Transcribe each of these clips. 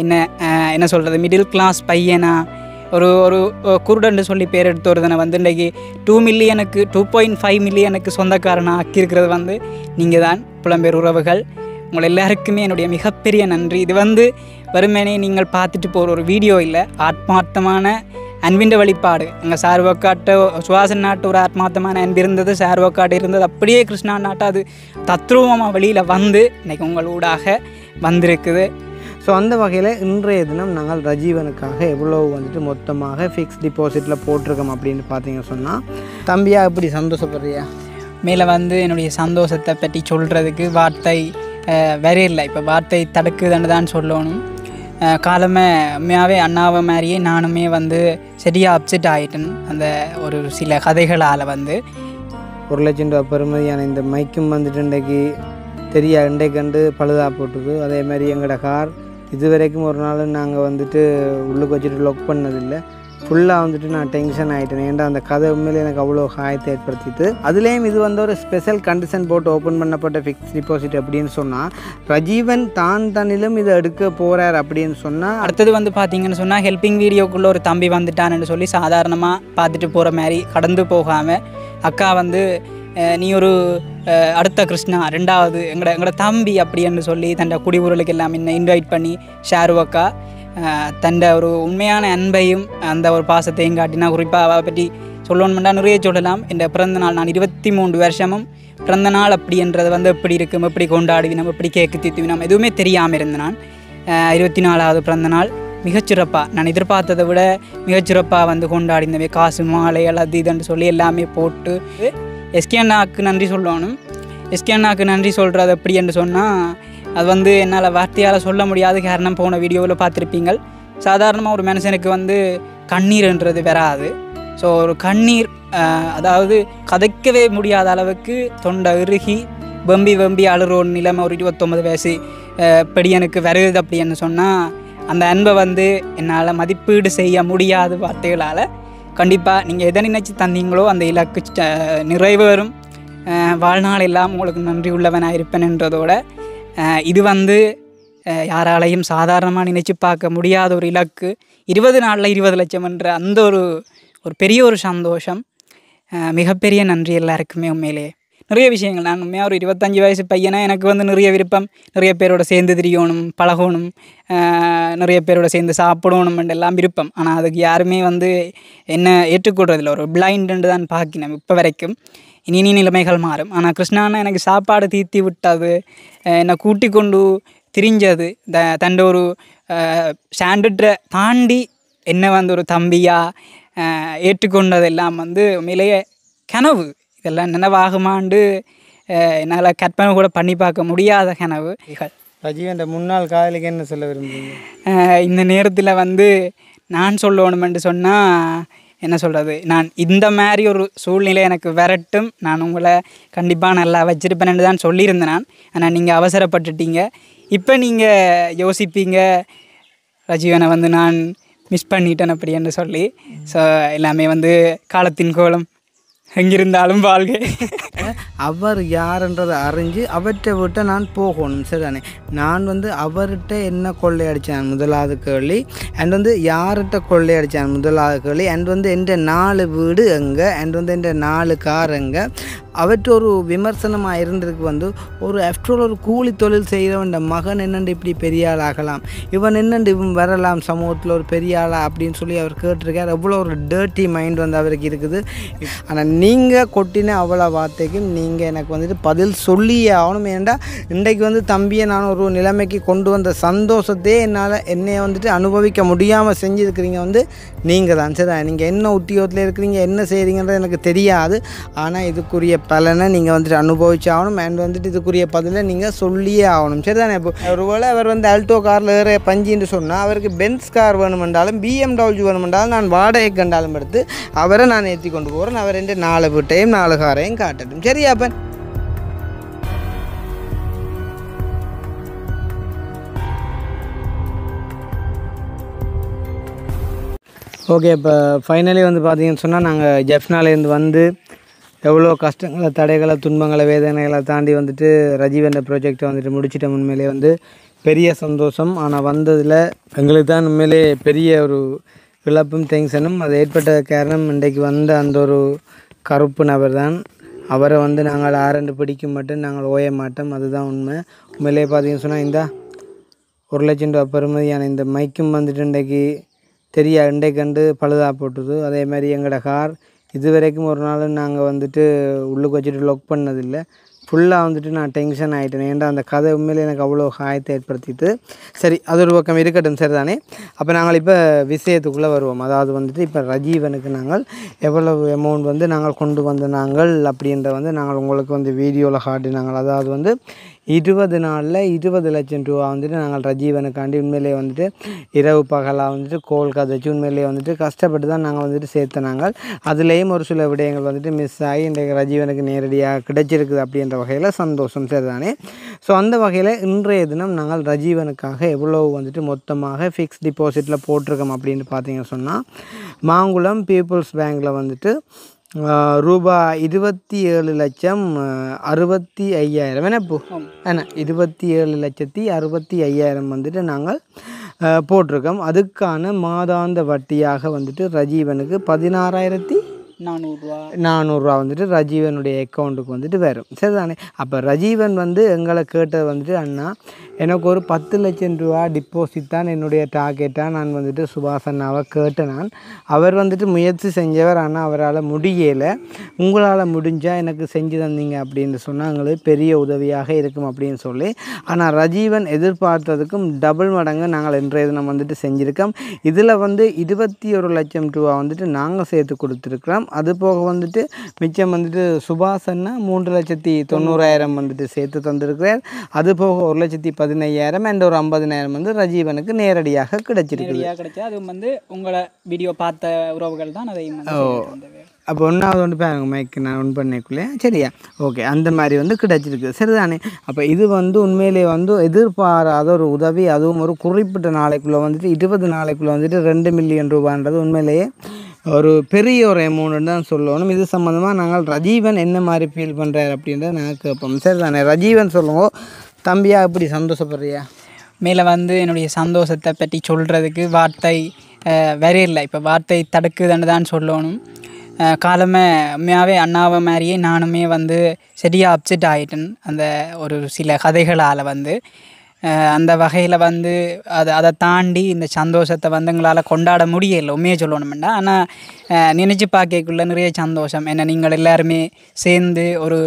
என்ன என்ன சொல்கிறது மிடில் கிளாஸ் பையனா ஒரு ஒரு குருடன்னு சொல்லி பேர் எடுத்து வருதுனை வந்து இன்றைக்கி டூ மில்லியனுக்கு டூ பாயிண்ட் ஃபைவ் மில்லியனுக்கு சொந்தக்காரனாக ஆக்கியிருக்கிறது வந்து நீங்கள் தான் புலம்பெயர் உறவுகள் உங்கள் எல்லாருக்குமே என்னுடைய மிகப்பெரிய நன்றி இது வந்து வறுமனே நீங்கள் பார்த்துட்டு போகிற ஒரு வீடியோ இல்லை ஆத்மார்த்தமான அன்பின்ற வழிபாடு எங்கள் சார்வக்காட்டை சுவாசன் நாட்டு ஒரு ஆத்மார்த்தமான அன்பு இருந்தது சார்வக்காட்டு இருந்தது அப்படியே கிருஷ்ணா நாட்டை அது தத்ரூபமாக வெளியில் வந்து இன்றைக்கி உங்கள் ஊடாக வந்திருக்குது ஸோ அந்த வகையில் இன்றைய தினம் நாங்கள் ரஜீவனுக்காக எவ்வளோ வந்துட்டு மொத்தமாக ஃபிக்ஸ் டிபாசிட்டில் போட்டிருக்கோம் அப்படின்னு பார்த்தீங்க சொன்னால் தம்பியாக எப்படி சந்தோஷப்படுறியா மேலே வந்து என்னுடைய சந்தோஷத்தை பற்றி சொல்கிறதுக்கு வார்த்தை வேற இல்லை இப்போ வார்த்தை தடுக்குதுன்னு தான் சொல்லணும் காலமே உண்மையாகவே அண்ணாவை மாதிரியே நானுமே வந்து சரியாக அப்செட் ஆகிட்டேன் அந்த ஒரு சில கதைகளால் வந்து ஒரு லட்சம் ரூபா பெருமதியான இந்த மைக்கும் வந்துட்டு இன்றைக்கு தெரியா இன்றைக்கு கண்டு பழுதாக போட்டுது அதே மாதிரி எங்களோட கார் இது வரைக்கும் ஒரு நாள் நாங்கள் வந்துட்டு உள்ளுக்கு வச்சுட்டு லொக் பண்ணதில்லை ஃபுல்லாக வந்துட்டு நான் டென்ஷன் ஆகிட்டேன் ஏன்டா அந்த கதை உண்மையில் எனக்கு அவ்வளோ காயத்தை ஏற்படுத்திட்டு அதுலேயும் இது வந்து ஒரு ஸ்பெஷல் கண்டிஷன் போட்டு ஓப்பன் பண்ணப்பட்ட ஃபிக்ஸ் டிபாசிட் அப்படின்னு சொன்னால் ரஜீவன் தான் தன்னிலும் இதை எடுக்க போகிறார் அப்படின்னு சொன்னால் அடுத்தது வந்து பார்த்தீங்கன்னு சொன்னால் ஹெல்பிங் வீடியோக்குள்ளே ஒரு தம்பி வந்துட்டான்னு சொல்லி சாதாரணமாக பார்த்துட்டு போகிற மாதிரி கடந்து போகாமல் அக்கா வந்து நீ ஒரு அடுத்த கிருஷ்ணா ரெண்டாவது எங்கட எங்களோட தம்பி அப்படின்னு சொல்லி தன் குடிபொருளுக்கு எல்லாம் என்ன இன்வைட் பண்ணி ஷாருவக்கா தன் ஒரு உண்மையான அன்பையும் அந்த ஒரு பாசத்தையும் காட்டினா குறிப்பாக அவ பற்றி சொல்லணும்னா நிறைய சொல்லலாம் இந்த பிறந்த நாள் நான் இருபத்தி மூன்று வருஷமும் பிறந்த நாள் அப்படின்றது வந்து எப்படி இருக்கும் எப்படி கொண்டாடுவினம் எப்படி கேக்கு தீத்துவினோம் எதுவுமே தெரியாமல் இருந்த நான் இருபத்தி நாலாவது பிறந்த நாள் மிகச்சிறப்பாக நான் எதிர்பார்த்ததை விட மிகச்சிறப்பாக வந்து கொண்டாடினவே காசு மாலை எல்லாம் இதுன்னு சொல்லி எல்லாமே போட்டு எஸ்கே அண்ணாவுக்கு நன்றி சொல்லணும் எஸ்கே அண்ணாவுக்கு நன்றி சொல்கிறது எப்படி என்று சொன்னால் அது வந்து என்னால் வார்த்தையால் சொல்ல முடியாது காரணம் போன வீடியோவில் பார்த்துருப்பீங்கள் சாதாரணமாக ஒரு மனுஷனுக்கு வந்து கண்ணீர்ன்றது வராது ஸோ ஒரு கண்ணீர் அதாவது கதைக்கவே முடியாத அளவுக்கு தொண்டை இறுகி வெம்பி வெம்பி அழுற நிலைமை ஒரு இருபத்தொம்பது வயசு பெடியனுக்கு வருது அப்படின்னு சொன்னால் அந்த அன்பை வந்து என்னால் மதிப்பீடு செய்ய முடியாத வார்த்தைகளால் கண்டிப்பாக நீங்கள் எதை நினைச்சு தந்தீங்களோ அந்த இலக்கு நிறைவு வரும் வாழ்நாள் எல்லாம் உங்களுக்கு நன்றி உள்ளவனாக இருப்பேன்ன்றதோட இது வந்து யாராலையும் சாதாரணமாக நினச்சி பார்க்க முடியாத ஒரு இலக்கு இருபது நாளில் இருபது லட்சம் என்ற அந்த ஒரு ஒரு பெரிய ஒரு சந்தோஷம் மிகப்பெரிய நன்றி எல்லாருக்குமே உண்மையிலேயே நிறைய விஷயங்கள் நான் உண்மையாக ஒரு இருபத்தஞ்சி வயசு பையனாக எனக்கு வந்து நிறைய விருப்பம் நிறைய பேரோட சேர்ந்து திரியணும் பழகணும் நிறைய பேரோட சேர்ந்து சாப்பிடணும் எல்லாம் விருப்பம் ஆனால் அதுக்கு யாருமே வந்து என்ன ஏற்றுக்கொள்றதில்ல ஒரு பிளைண்டுன்னு தான் பார்க்கினோம் இப்போ வரைக்கும் இனி இனி நிலைமைகள் மாறும் ஆனால் கிருஷ்ணாண்ணா எனக்கு சாப்பாடு தீர்த்தி விட்டது என்னை கூட்டி கொண்டு திரிஞ்சது த தண்ட ஒரு ஸ்டாண்டர்டை தாண்டி என்னை வந்து ஒரு தம்பியாக ஏற்றுக்கொண்டதெல்லாம் வந்து உண்மையிலேயே கனவு இதெல்லாம் நினைவாகுமாண்டு என்னால் கற்பனை கூட பண்ணி பார்க்க முடியாத கனவு அந்த முன்னாள் காதலிக்கு என்ன சொல்ல விரும்புகிறீங்க இந்த நேரத்தில் வந்து நான் சொல்லணுமென்று சொன்னால் என்ன சொல்கிறது நான் இந்த மாதிரி ஒரு சூழ்நிலை எனக்கு விரட்டும் நான் உங்களை கண்டிப்பாக நல்லா வச்சுருப்பேன்னு தான் சொல்லியிருந்தேன் நான் ஆனால் நீங்கள் அவசரப்பட்டுட்டீங்க இப்போ நீங்கள் யோசிப்பீங்க ரஜீவனை வந்து நான் மிஸ் பண்ணிட்டேன் அப்படின்னு சொல்லி ஸோ எல்லாமே வந்து காலத்தின் கோலம் எங்கிருந்தாலும் வாழ்க அவர் யாருன்றதை அறிஞ்சு அவற்றை விட்டு நான் போகணும் சரிதானே நான் வந்து அவர்கிட்ட என்ன கொள்ளையடித்தான் முதலாவது கேள்வி அண்ட் வந்து யார்கிட்ட கொள்ளையடித்தான் முதலாவது கேள்வி அண்ட் வந்து என் நாலு வீடு எங்கே அண்ட் வந்து என் நாலு கார் எங்கே அவற்றொரு விமர்சனமாக இருந்திருக்கு வந்து ஒரு ஆஃப்டர் ஒரு கூலி தொழில் செய்கிறவன் மகன் என்னண்டு இப்படி பெரிய ஆள் ஆகலாம் இவன் என்னண்டு இவன் வரலாம் சமூகத்தில் ஒரு பெரிய ஆளா அப்படின்னு சொல்லி அவர் கேட்டிருக்கார் அவ்வளோ ஒரு டேர்ட்டி மைண்ட் வந்து அவருக்கு இருக்குது ஆனால் நீங்கள் கொட்டின அவ்வளோ வார்த்தைக்கும் நீங்கள் எனக்கு வந்துட்டு பதில் சொல்லியே ஆகணும் ஏன்டா இன்றைக்கு வந்து தம்பியை நான் ஒரு நிலைமைக்கு கொண்டு வந்த சந்தோஷத்தையே என்னால் என்னை வந்துட்டு அனுபவிக்க முடியாமல் செஞ்சுருக்கிறீங்க வந்து நீங்கள் தான் சரி நீங்கள் என்ன உத்தியோகத்தில் இருக்கிறீங்க என்ன செய்கிறீங்கன்றது எனக்கு தெரியாது ஆனால் இதுக்குரிய பலனை நீங்கள் வந்துட்டு அனுபவிச்சு ஆகணும் அண்ட் வந்துட்டு இதுக்குரிய பதிலை நீங்கள் சொல்லியே ஆகணும் சரி தானே இப்போ ஒருவேளை அவர் வந்து அல்டோ காரில் ஏற பஞ்சின்னு சொன்னால் அவருக்கு பென்ஸ் கார் வேணுமென்றாலும் பிஎம்டபிள்யூ வேணுமென்றாலும் நான் வாடகை கண்டாலும் எடுத்து அவரை நான் ஏற்றி கொண்டு போகிறேன் அவர் ரெண்டு நாலு வீட்டையும் நாலு காரையும் காட்டட்டும் சரியா அப்போ ஓகே இப்போ ஃபைனலி வந்து பார்த்தீங்கன்னு சொன்னால் நாங்கள் ஜெஃப்னாலேருந்து வந்து எவ்வளோ கஷ்டங்களை தடைகளை துன்பங்களை வேதனைகளை தாண்டி வந்துட்டு ரஜீவ் என்ற ப்ராஜெக்டை வந்துட்டு முடிச்சிட்டேன் உண்மையிலே வந்து பெரிய சந்தோஷம் ஆனால் வந்ததில் எங்களுக்கு தான் உண்மையிலே பெரிய ஒரு இழப்பும் தேங்க்ஸனும் அது ஏற்பட்ட காரணம் இன்றைக்கு வந்த அந்த ஒரு கருப்பு நபர் தான் அவரை வந்து நாங்கள் ஆரண்டு பிடிக்க மாட்டோம் நாங்கள் ஓய மாட்டோம் அதுதான் உண்மை உண்மையிலே பார்த்தீங்கன்னு சொன்னால் இந்த ஒரு லட்சம் ரூபா பெருமதியான இந்த மைக்கும் வந்துட்டு இன்றைக்கு தெரியா இன்றைக்கு கண்டு பழுதாக போட்டுது அதே மாதிரி எங்களோட கார் இது வரைக்கும் ஒரு நாள் நாங்கள் வந்துட்டு உள்ளுக்கு வச்சுட்டு லொக் பண்ணதில்லை ஃபுல்லாக வந்துட்டு நான் டென்ஷன் ஆகிட்டேன் ஏன்டா அந்த கதை உண்மையில் எனக்கு அவ்வளோ காயத்தை ஏற்படுத்திட்டு சரி அது ஒரு பக்கம் இருக்கட்டும் சரி தானே அப்போ நாங்கள் இப்போ விஷயத்துக்குள்ளே வருவோம் அதாவது வந்துட்டு இப்போ ரஜீவனுக்கு நாங்கள் எவ்வளவு அமௌண்ட் வந்து நாங்கள் கொண்டு வந்த நாங்கள் அப்படின்ற வந்து நாங்கள் உங்களுக்கு வந்து வீடியோவில் காட்டினாங்கள் அதாவது வந்து இருபது நாளில் இருபது லட்சம் ரூபா வந்துட்டு நாங்கள் ரஜீவனுக்காண்டி உண்மையிலேயே வந்துட்டு இரவு பகலாக வந்துட்டு கோல் கதைச்சு உண்மையிலேயே வந்துட்டு கஷ்டப்பட்டு தான் நாங்கள் வந்துட்டு சேர்த்த நாங்கள் அதுலேயும் ஒரு சில விடயங்கள் வந்துட்டு மிஸ் ஆகி இன்றைக்கு ரஜீவனுக்கு நேரடியாக கிடைச்சிருக்குது அப்படின்ற வகையில் சந்தோஷம் சரிதானே ஸோ அந்த வகையில் இன்றைய தினம் நாங்கள் ரஜீவனுக்காக எவ்வளோ வந்துட்டு மொத்தமாக ஃபிக்ஸ் டிபாசிட்டில் போட்டிருக்கோம் அப்படின்னு பார்த்தீங்கன்னு சொன்னால் மாங்குளம் பீப்புள்ஸ் பேங்கில் வந்துட்டு ரூபாய் இருபத்தி ஏழு லட்சம் அறுபத்தி ஐயாயிரம் என்ன இப்போ என்ன இருபத்தி ஏழு லட்சத்தி அறுபத்தி ஐயாயிரம் வந்துட்டு நாங்கள் போட்டிருக்கோம் அதுக்கான மாதாந்த வட்டியாக வந்துட்டு ரஜீவனுக்கு பதினாறாயிரத்தி நானூறுரூவா நானூறுரூவா வந்துட்டு ரஜீவனுடைய அக்கௌண்ட்டுக்கு வந்துட்டு வரும் சரிதானே அப்போ ரஜீவன் வந்து எங்களை கேட்டது வந்துட்டு அண்ணா எனக்கு ஒரு பத்து லட்சம் ரூபா டிப்போசிட் தான் என்னுடைய டார்கெட்டாக நான் வந்துட்டு சுபாஷ் அண்ணாவை கேட்டேன் நான் அவர் வந்துட்டு முயற்சி செஞ்சவர் ஆனால் அவரால் முடியலை உங்களால் முடிஞ்சால் எனக்கு செஞ்சு தந்தீங்க அப்படின்னு சொன்னால் எங்களுக்கு பெரிய உதவியாக இருக்கும் அப்படின்னு சொல்லி ஆனால் ரஜீவன் எதிர்பார்த்ததுக்கும் டபுள் மடங்கு நாங்கள் இன்றைய தினம் வந்துட்டு செஞ்சுருக்கோம் இதில் வந்து இருபத்தி ஒரு லட்சம் ரூபா வந்துட்டு நாங்கள் சேர்த்து கொடுத்துருக்குறோம் பணம் அது போக வந்துட்டு மிச்சம் வந்துட்டு சுபாஷன்னா மூன்று லட்சத்தி தொண்ணூறாயிரம் வந்துட்டு சேர்த்து தந்திருக்கிறார் அது போக ஒரு லட்சத்தி பதினையாயிரம் அண்ட் ஒரு ஐம்பதினாயிரம் வந்து ரஜீவனுக்கு நேரடியாக கிடைச்சிருக்கு கிடைச்சா அது வந்து உங்களை வீடியோ பார்த்த உறவுகள் தான் அதை அப்போ ஒன்றாவது ஒன்று பாருங்க மைக்கு நான் ஒன் பண்ணிக்குள்ளேன் சரியா ஓகே அந்த மாதிரி வந்து கிடச்சிருக்கு சரிதானே அப்போ இது வந்து உண்மையிலே வந்து எதிர்பாராத ஒரு உதவி அதுவும் ஒரு குறிப்பிட்ட நாளைக்குள்ளே வந்துட்டு இருபது நாளைக்குள்ளே வந்துட்டு ரெண்டு மில்லியன் ரூபான்றது உண்மையிலேயே ஒரு பெரிய ஒரு அமௌண்ட் தான் சொல்லணும் இது சம்மந்தமாக நாங்கள் ரஜீவன் என்ன மாதிரி ஃபீல் பண்ணுறாரு அப்படின்றத நாங்கள் கேட்போம் சரி தானே ரஜீவன் சொல்லுவோம் தம்பியாக எப்படி சந்தோஷப்படுறியா மேலே வந்து என்னுடைய சந்தோஷத்தை பற்றி சொல்கிறதுக்கு வார்த்தை இல்லை இப்போ வார்த்தை தடுக்குதுன்னு தான் சொல்லணும் காலமே உண்மையாகவே அண்ணாவை மாதிரியே நானுமே வந்து சரியாக அப்செட் ஆகிட்டேன் அந்த ஒரு சில கதைகளால் வந்து அந்த வகையில் வந்து அதை அதை தாண்டி இந்த சந்தோஷத்தை வந்து எங்களால் கொண்டாட முடியலை உண்மையை சொல்லணுமெண்டா ஆனால் நினச்சி பார்க்கக்குள்ள நிறைய சந்தோஷம் என்ன நீங்கள் எல்லாருமே சேர்ந்து ஒரு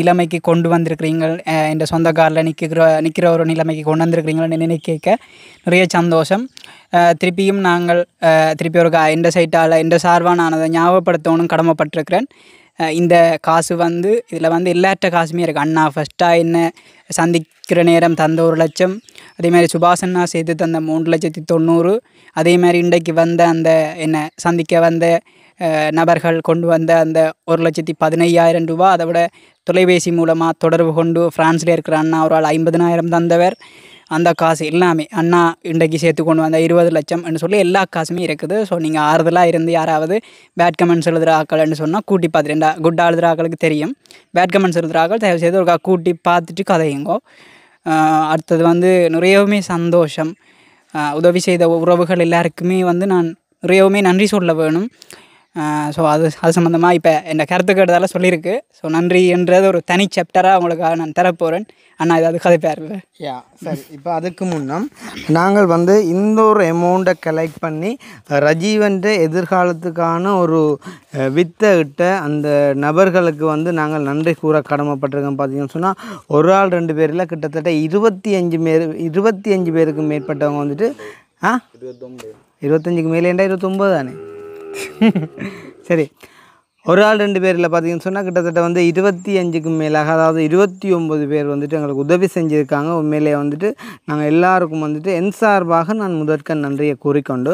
நிலைமைக்கு கொண்டு வந்திருக்கிறீங்க எந்த சொந்தக்காரில் நிற்கிற நிற்கிற ஒரு நிலைமைக்கு கொண்டு வந்திருக்கிறீங்களன்னு நினைக்க நிறைய சந்தோஷம் திருப்பியும் நாங்கள் திருப்பி ஒரு எந்த சைட்டால் எந்த சார்பாக நான் அதை ஞாபகப்படுத்தணும் கடமைப்பட்டிருக்கிறேன் இந்த காசு வந்து இதில் வந்து எல்லாற்ற காசுமே இருக்குது அண்ணா ஃபஸ்ட்டாக என்ன சந்திக்கிற நேரம் தந்த ஒரு லட்சம் அதே மாதிரி சுபாஷ் அண்ணா சேர்த்து தந்த மூன்று லட்சத்தி தொண்ணூறு அதே மாதிரி இன்றைக்கு வந்த அந்த என்ன சந்திக்க வந்த நபர்கள் கொண்டு வந்த அந்த ஒரு லட்சத்தி பதினையாயிரம் ரூபா அதை விட தொலைபேசி மூலமாக தொடர்பு கொண்டு ஃப்ரான்ஸில் இருக்கிற அண்ணா ஒரு ஆள் ஐம்பதினாயிரம் தந்தவர் அந்த காசு எல்லாமே அண்ணா இன்றைக்கு சேர்த்து கொண்டு வந்த இருபது லட்சம்னு சொல்லி எல்லா காசுமே இருக்குது ஸோ நீங்கள் ஆறுதலாக இருந்து யாராவது பேட் கமெண்ட்ஸ் எழுதுகிற ஆக்கள்னு சொன்னால் கூட்டி பார்த்துட்டு குட் எழுதுகிற ஆக்களுக்கு தெரியும் பேட் கமெண்ட்ஸ் எழுதுகிற ஆக்கள் தயவு செய்து ஒரு கூட்டி பார்த்துட்டு கதையுங்கோ அடுத்தது வந்து நிறையவுமே சந்தோஷம் உதவி செய்த உறவுகள் எல்லாருக்குமே வந்து நான் நிறையவுமே நன்றி சொல்ல வேணும் ஸோ அது அது சம்மந்தமாக இப்போ என்னை கருத்து இதெல்லாம் சொல்லியிருக்கு ஸோ நன்றி என்றது ஒரு தனி சாப்டராக உங்களுக்காக நான் தரப்போகிறேன் ஆனால் இது அதுக்காக பேர் இல்லை யா சரி இப்போ அதுக்கு முன்னம் நாங்கள் வந்து இந்த ஒரு அமௌண்ட்டை கலெக்ட் பண்ணி ரஜீவன்ற எதிர்காலத்துக்கான ஒரு வித்தை கிட்ட அந்த நபர்களுக்கு வந்து நாங்கள் நன்றி கூற கடமைப்பட்டிருக்கோம் பார்த்தீங்கன்னு சொன்னால் ஒரு ஆள் ரெண்டு பேரில் கிட்டத்தட்ட இருபத்தி அஞ்சு பேர் இருபத்தி அஞ்சு பேருக்கு மேற்பட்டவங்க வந்துட்டு ஆ இருபத்தொம்பது இருபத்தஞ்சுக்கு மேலேண்டா இருபத்தொம்பது தானே சரி ஒரு ஆள் ரெண்டு பேரில் பார்த்தீங்கன்னு சொன்னால் கிட்டத்தட்ட வந்து இருபத்தி அஞ்சுக்கு மேலாக அதாவது இருபத்தி ஒம்பது பேர் வந்துட்டு எங்களுக்கு உதவி செஞ்சுருக்காங்க உண்மையிலே வந்துட்டு நாங்கள் எல்லாருக்கும் வந்துட்டு என் சார்பாக நான் முதற்க நன்றியை கூறிக்கொண்டு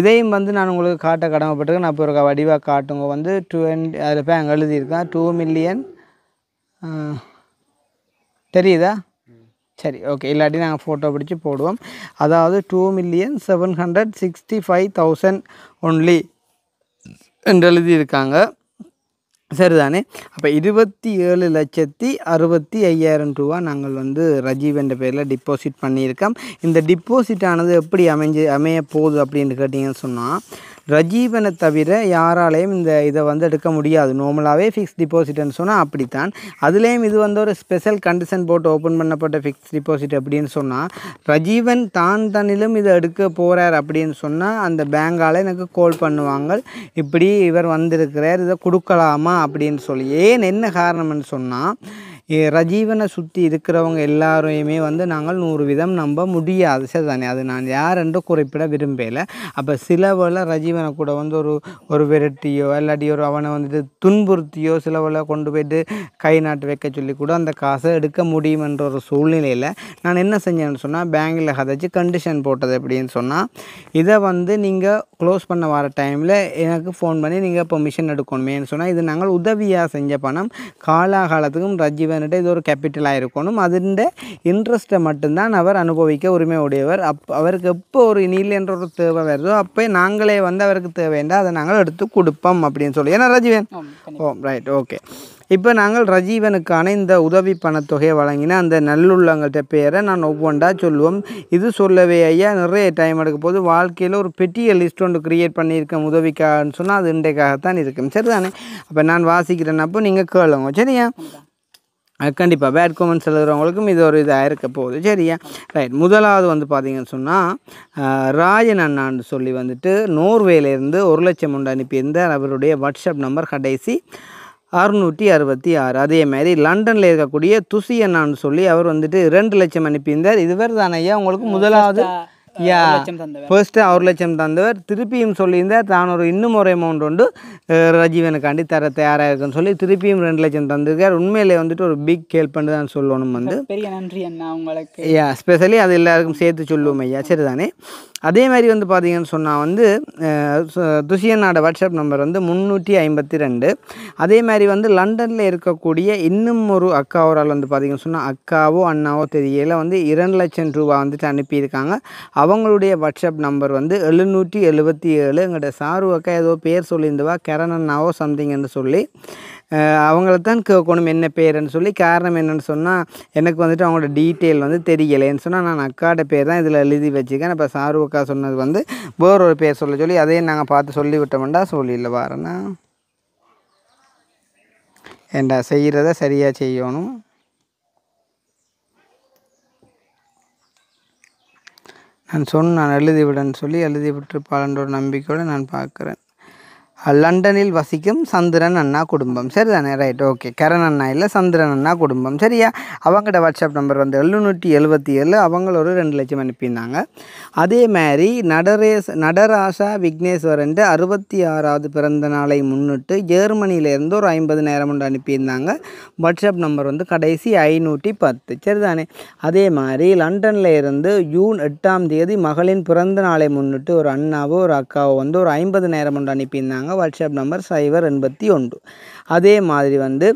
இதையும் வந்து நான் உங்களுக்கு காட்ட கடமைப்பட்டிருக்கேன் நான் இப்போ ஒரு வடிவாக காட்டுங்க வந்து டுவெண்ட்டி அதில் போய் அங்கே எழுதியிருக்கேன் டூ மில்லியன் தெரியுதா சரி ஓகே இல்லாட்டி நாங்கள் ஃபோட்டோ பிடிச்சி போடுவோம் அதாவது two million seven hundred sixty five thousand only என்று எழுதியிருக்காங்க சரிதானே அப்போ இருபத்தி ஏழு லட்சத்தி அறுபத்தி ஐயாயிரம் ரூபா நாங்கள் வந்து ரஜீவ் என்ற பேரில் டிப்பாசிட் பண்ணியிருக்கோம் இந்த டிப்பாசிட் ஆனது எப்படி அமைஞ்சு அமைய போகுது அப்படின்னு கேட்டிங்கன்னு சொன்னால் ரஜீவனை தவிர யாராலையும் இந்த இதை வந்து எடுக்க முடியாது நார்மலாகவே ஃபிக்ஸ் டிபாசிட்னு சொன்னால் அப்படித்தான் அதுலேயும் இது வந்து ஒரு ஸ்பெஷல் கண்டிஷன் போட்டு ஓப்பன் பண்ணப்பட்ட ஃபிக்ஸ் டிபாசிட் அப்படின்னு சொன்னால் ரஜீவன் தான் தன்னிலும் இதை எடுக்க போகிறார் அப்படின்னு சொன்னால் அந்த பேங்கால் எனக்கு கால் பண்ணுவாங்க இப்படி இவர் வந்திருக்கிறார் இதை கொடுக்கலாமா அப்படின்னு சொல்லி ஏன் என்ன காரணம்னு சொன்னால் ரஜீவனை சுற்றி இருக்கிறவங்க எல்லாரையுமே வந்து நாங்கள் நூறு விதம் நம்ப முடியாது சரி தானே அது நான் யாரென்று குறிப்பிட விரும்பலை அப்போ சிலவில் ரஜீவனை கூட வந்து ஒரு ஒரு விரட்டியோ இல்லாட்டி ஒரு அவனை வந்துட்டு துன்புறுத்தியோ சிலவில் கொண்டு போயிட்டு கை நாட்டு வைக்க சொல்லி கூட அந்த காசை எடுக்க முடியுமென்ற ஒரு சூழ்நிலையில் நான் என்ன செஞ்சேன்னு சொன்னால் பேங்கில் கதைச்சு கண்டிஷன் போட்டது எப்படின்னு சொன்னால் இதை வந்து நீங்கள் க்ளோஸ் பண்ண வர டைமில் எனக்கு ஃபோன் பண்ணி நீங்கள் பெர்மிஷன் எடுக்கணுமேனு சொன்னால் இது நாங்கள் உதவியாக செஞ்ச பணம் காலாகாலத்துக்கும் ரஜீவன்கிட்ட இது ஒரு கேபிட்டலாக இருக்கணும் அதுண்ட இன்ட்ரெஸ்ட்டை மட்டும்தான் அவர் அனுபவிக்க உரிமை உடையவர் அப் அவருக்கு எப்போ ஒரு என்ற ஒரு தேவை வருதோ அப்போ நாங்களே வந்து அவருக்கு தேவைண்டா அதை நாங்கள் எடுத்து கொடுப்போம் அப்படின்னு சொல்லி ஏன்னா ரஜீவன் ஓ ரைட் ஓகே இப்போ நாங்கள் ரஜீவனுக்கான இந்த உதவி பணத்தொகையை வழங்கின அந்த நல்லுள்ளங்கள்கிட்ட பேரை நான் ஒவ்வொன்றா சொல்லுவோம் இது சொல்லவே ஐயா நிறைய டைம் எடுக்கும் போது வாழ்க்கையில் ஒரு பெட்டிய லிஸ்ட் ஒன்று க்ரியேட் பண்ணியிருக்கேன் உதவிக்காகன்னு சொன்னால் அது இன்றைக்காகத்தான் இருக்கும் சரிதானே அப்போ நான் வாசிக்கிறேன்னப்போ அப்போ நீங்கள் கேளுங்க சரியா கண்டிப்பாக பேட் கமெண்ட்ஸ் எழுதுகிறவங்களுக்கும் இது ஒரு இதாக இருக்க போகுது சரியா ரைட் முதலாவது வந்து பார்த்திங்கன்னு சொன்னால் ராஜன் அண்ணான்னு சொல்லி வந்துட்டு நோர்வேலேருந்து ஒரு லட்சம் உண்டு அனுப்பியிருந்த அவருடைய வாட்ஸ்அப் நம்பர் கடைசி அறுநூற்றி அறுபத்தி ஆறு அதே மாதிரி லண்டனில் இருக்கக்கூடிய துசி அண்ணான்னு சொல்லி அவர் வந்துட்டு ரெண்டு லட்சம் அனுப்பியிருந்தார் இதுவர் தானையா உங்களுக்கு முதலாவது யா ஃபர்ஸ்ட் ஒரு லட்சம் தந்தவர் திருப்பியும் சொல்லியிருந்தார் தான் ஒரு இன்னும் ஒரு அமௌண்ட் உண்டு ரஜீவனுக்காண்டி தர தயாராக இருக்குன்னு சொல்லி திருப்பியும் ரெண்டு லட்சம் தந்திருக்கார் உண்மையிலே வந்துட்டு ஒரு பிக் ஹெல்ப் பண்ணி தான் சொல்லணும் வந்து பெரிய நன்றி அண்ணா உங்களுக்கு யா ஸ்பெஷலி அது எல்லாருக்கும் சேர்த்து சொல்லுவோம் ஐயா சரிதானே அதே மாதிரி வந்து பார்த்திங்கன்னு சொன்னால் வந்து துசியனோட வாட்ஸ்அப் நம்பர் வந்து முந்நூற்றி ஐம்பத்தி ரெண்டு அதே மாதிரி வந்து லண்டனில் இருக்கக்கூடிய இன்னும் ஒரு அக்கா வந்து பார்த்திங்கன்னு சொன்னால் அக்காவோ அண்ணாவோ தெரியல வந்து இரண்டு லட்சம் ரூபா வந்துட்டு அனுப்பியிருக்காங்க அவங்களுடைய வாட்ஸ்அப் நம்பர் வந்து எழுநூற்றி எழுபத்தி ஏழு எங்கள்கிட்ட சாரு அக்கா ஏதோ பேர் சொல்லியிருந்தவா கரண் அண்ணாவோ சம்திங்னு சொல்லி அவங்கள தான் கேட்கணும் என்ன பேருன்னு சொல்லி காரணம் என்னென்னு சொன்னால் எனக்கு வந்துட்டு அவங்களோட டீட்டெயில் வந்து தெரியலைன்னு சொன்னால் நான் அக்காட பேர் தான் இதில் எழுதி வச்சுக்கேன் இப்போ சாருவக்கா சொன்னது வந்து ஒரு பேர் சொல்ல சொல்லி அதையும் நாங்கள் பார்த்து சொல்லிவிட்டோம்டா சொல்லிடல வாரண்ணா ஏண்டா செய்கிறத சரியாக செய்யணும் நான் சொன்ன நான் எழுதி விடன்னு சொல்லி எழுதி விட்டுருப்பாளன்ற ஒரு நம்பிக்கையோடு நான் பார்க்குறேன் லண்டனில் வசிக்கும் சந்திரன் அண்ணா குடும்பம் சரி தானே ரைட் ஓகே கரண் அண்ணா இல்லை சந்திரன் அண்ணா குடும்பம் சரியா அவங்கள்ட வாட்ஸ்அப் நம்பர் வந்து எழுநூற்றி எழுபத்தி ஏழு அவங்கள ஒரு ரெண்டு லட்சம் அனுப்பியிருந்தாங்க அதே மாதிரி நடரேஸ் நடராசா விக்னேஸ்வரன்ட்டு அறுபத்தி ஆறாவது பிறந்த நாளை முன்னிட்டு ஜெர்மனியிலேருந்து ஒரு ஐம்பது நேரம் கொண்டு அனுப்பியிருந்தாங்க வாட்ஸ்அப் நம்பர் வந்து கடைசி ஐநூற்றி பத்து சரிதானே அதே மாதிரி லண்டனில் இருந்து ஜூன் எட்டாம் தேதி மகளின் பிறந்த நாளை முன்னிட்டு ஒரு அண்ணாவோ ஒரு அக்காவோ வந்து ஒரு ஐம்பது நேரம் கொண்டு அனுப்பியிருந்தாங்க வாட்ஸ்அப் நம்பர் சைபர் எண்பத்தி ஒன்று அதே மாதிரி வந்து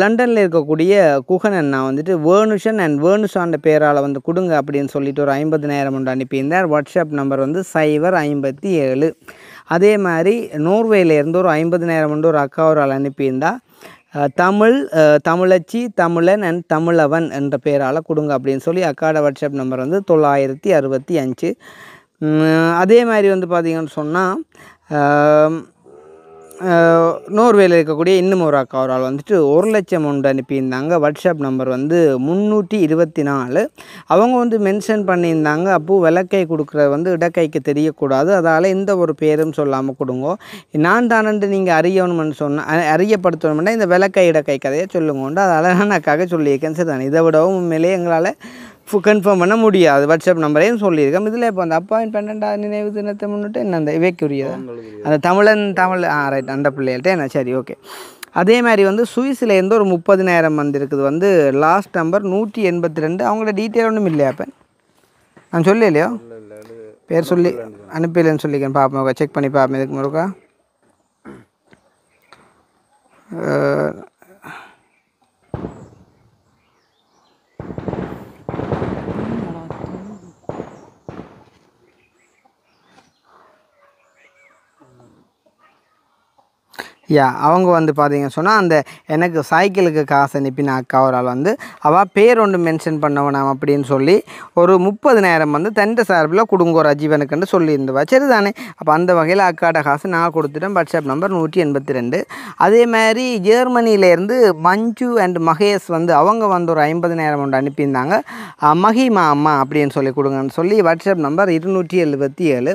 லண்டனில் இருக்கக்கூடிய குகன் அண்ணா வந்துட்டு வேர்னுஷன் அண்ட் வேணுஷான் பேரால் வந்து கொடுங்க அப்படின்னு சொல்லிட்டு ஒரு ஐம்பது நேரம் ஒன்று அனுப்பியிருந்தார் வாட்ஸ்அப் நம்பர் வந்து சைவர் ஐம்பத்தி ஏழு அதே மாதிரி நோர்வேலேருந்து ஒரு நேரம் ஒன்று ஒரு அக்கா ஒரு ஆள் அனுப்பியிருந்தா தமிழ் தமிழச்சி தமிழன் அண்ட் தமிழவன் என்ற பேரால் கொடுங்க அப்படின்னு சொல்லி அக்காட வாட்ஸ்அப் நம்பர் வந்து தொள்ளாயிரத்தி அறுபத்தி அஞ்சு அதே மாதிரி வந்து பார்த்திங்கன்னு சொன்னால் நோர்வேல இருக்கக்கூடிய இன்னும் ஒரு அக்கா ஒரு ஆள் வந்துட்டு ஒரு லட்சம் ஒன்று அனுப்பியிருந்தாங்க வாட்ஸ்அப் நம்பர் வந்து முந்நூற்றி இருபத்தி நாலு அவங்க வந்து மென்ஷன் பண்ணியிருந்தாங்க அப்போ விளக்கை கொடுக்குறது வந்து இடக்கைக்கு தெரியக்கூடாது அதால் எந்த ஒரு பேரும் சொல்லாமல் கொடுங்க நான் தானண்டு நீங்கள் அறியணும்னு சொன்னால் அறியப்படுத்தணும்னா இந்த விளக்கை இடக்கை கதையை சொல்லுங்கோண்டு அதால் நான் அக்காக சொல்லியிருக்கேன் சரி தான் இதை விடவும் உண்மையிலே எங்களால் கன்ஃபார்ம் பண்ண முடியாது வாட்ஸ்அப் நம்பரையும் சொல்லியிருக்கோம் இதில் இப்போ அந்த அப்பாவின் பன்னெண்டாவது நினைவு தினத்தை முன்னிட்டு என்ன அந்த இவைக்குரியது அந்த தமிழன் தமிழ் ஆ ரைட் அந்த பிள்ளைகள்ட்ட என்ன சரி ஓகே அதே மாதிரி வந்து எந்த ஒரு முப்பது நேரம் வந்திருக்குது வந்து லாஸ்ட் நம்பர் நூற்றி எண்பத்தி ரெண்டு அவங்களோட டீட்டெயில் ஒன்றும் இல்லையா அப்போ நான் இல்லையோ பேர் சொல்லி அனுப்பிலன்னு சொல்லிக்கேன் பார்ப்போம் செக் பண்ணி பார்ப்போம் இதுக்கு முருக்கா யா அவங்க வந்து பார்த்திங்க சொன்னால் அந்த எனக்கு சைக்கிளுக்கு காசு அனுப்பின அக்கா ஒரு ஆள் வந்து அவள் பேர் ஒன்று மென்ஷன் பண்ணவனாம் அப்படின்னு சொல்லி ஒரு முப்பது நேரம் வந்து தண்ட சார்பில் கொடுங்க ஒரு அஜீவனுக்குன்னு சொல்லியிருந்தவா சரி தானே அப்போ அந்த வகையில் அக்காட்ட காசு நான் கொடுத்துட்டேன் வாட்ஸ்அப் நம்பர் நூற்றி எண்பத்தி ரெண்டு அதே மாதிரி ஜெர்மனியிலேருந்து மஞ்சு அண்ட் மகேஷ் வந்து அவங்க வந்து ஒரு ஐம்பது நேரம் ஒன்று அனுப்பியிருந்தாங்க மகிமா அம்மா அப்படின்னு சொல்லி கொடுங்கன்னு சொல்லி வாட்ஸ்அப் நம்பர் இருநூற்றி எழுபத்தி ஏழு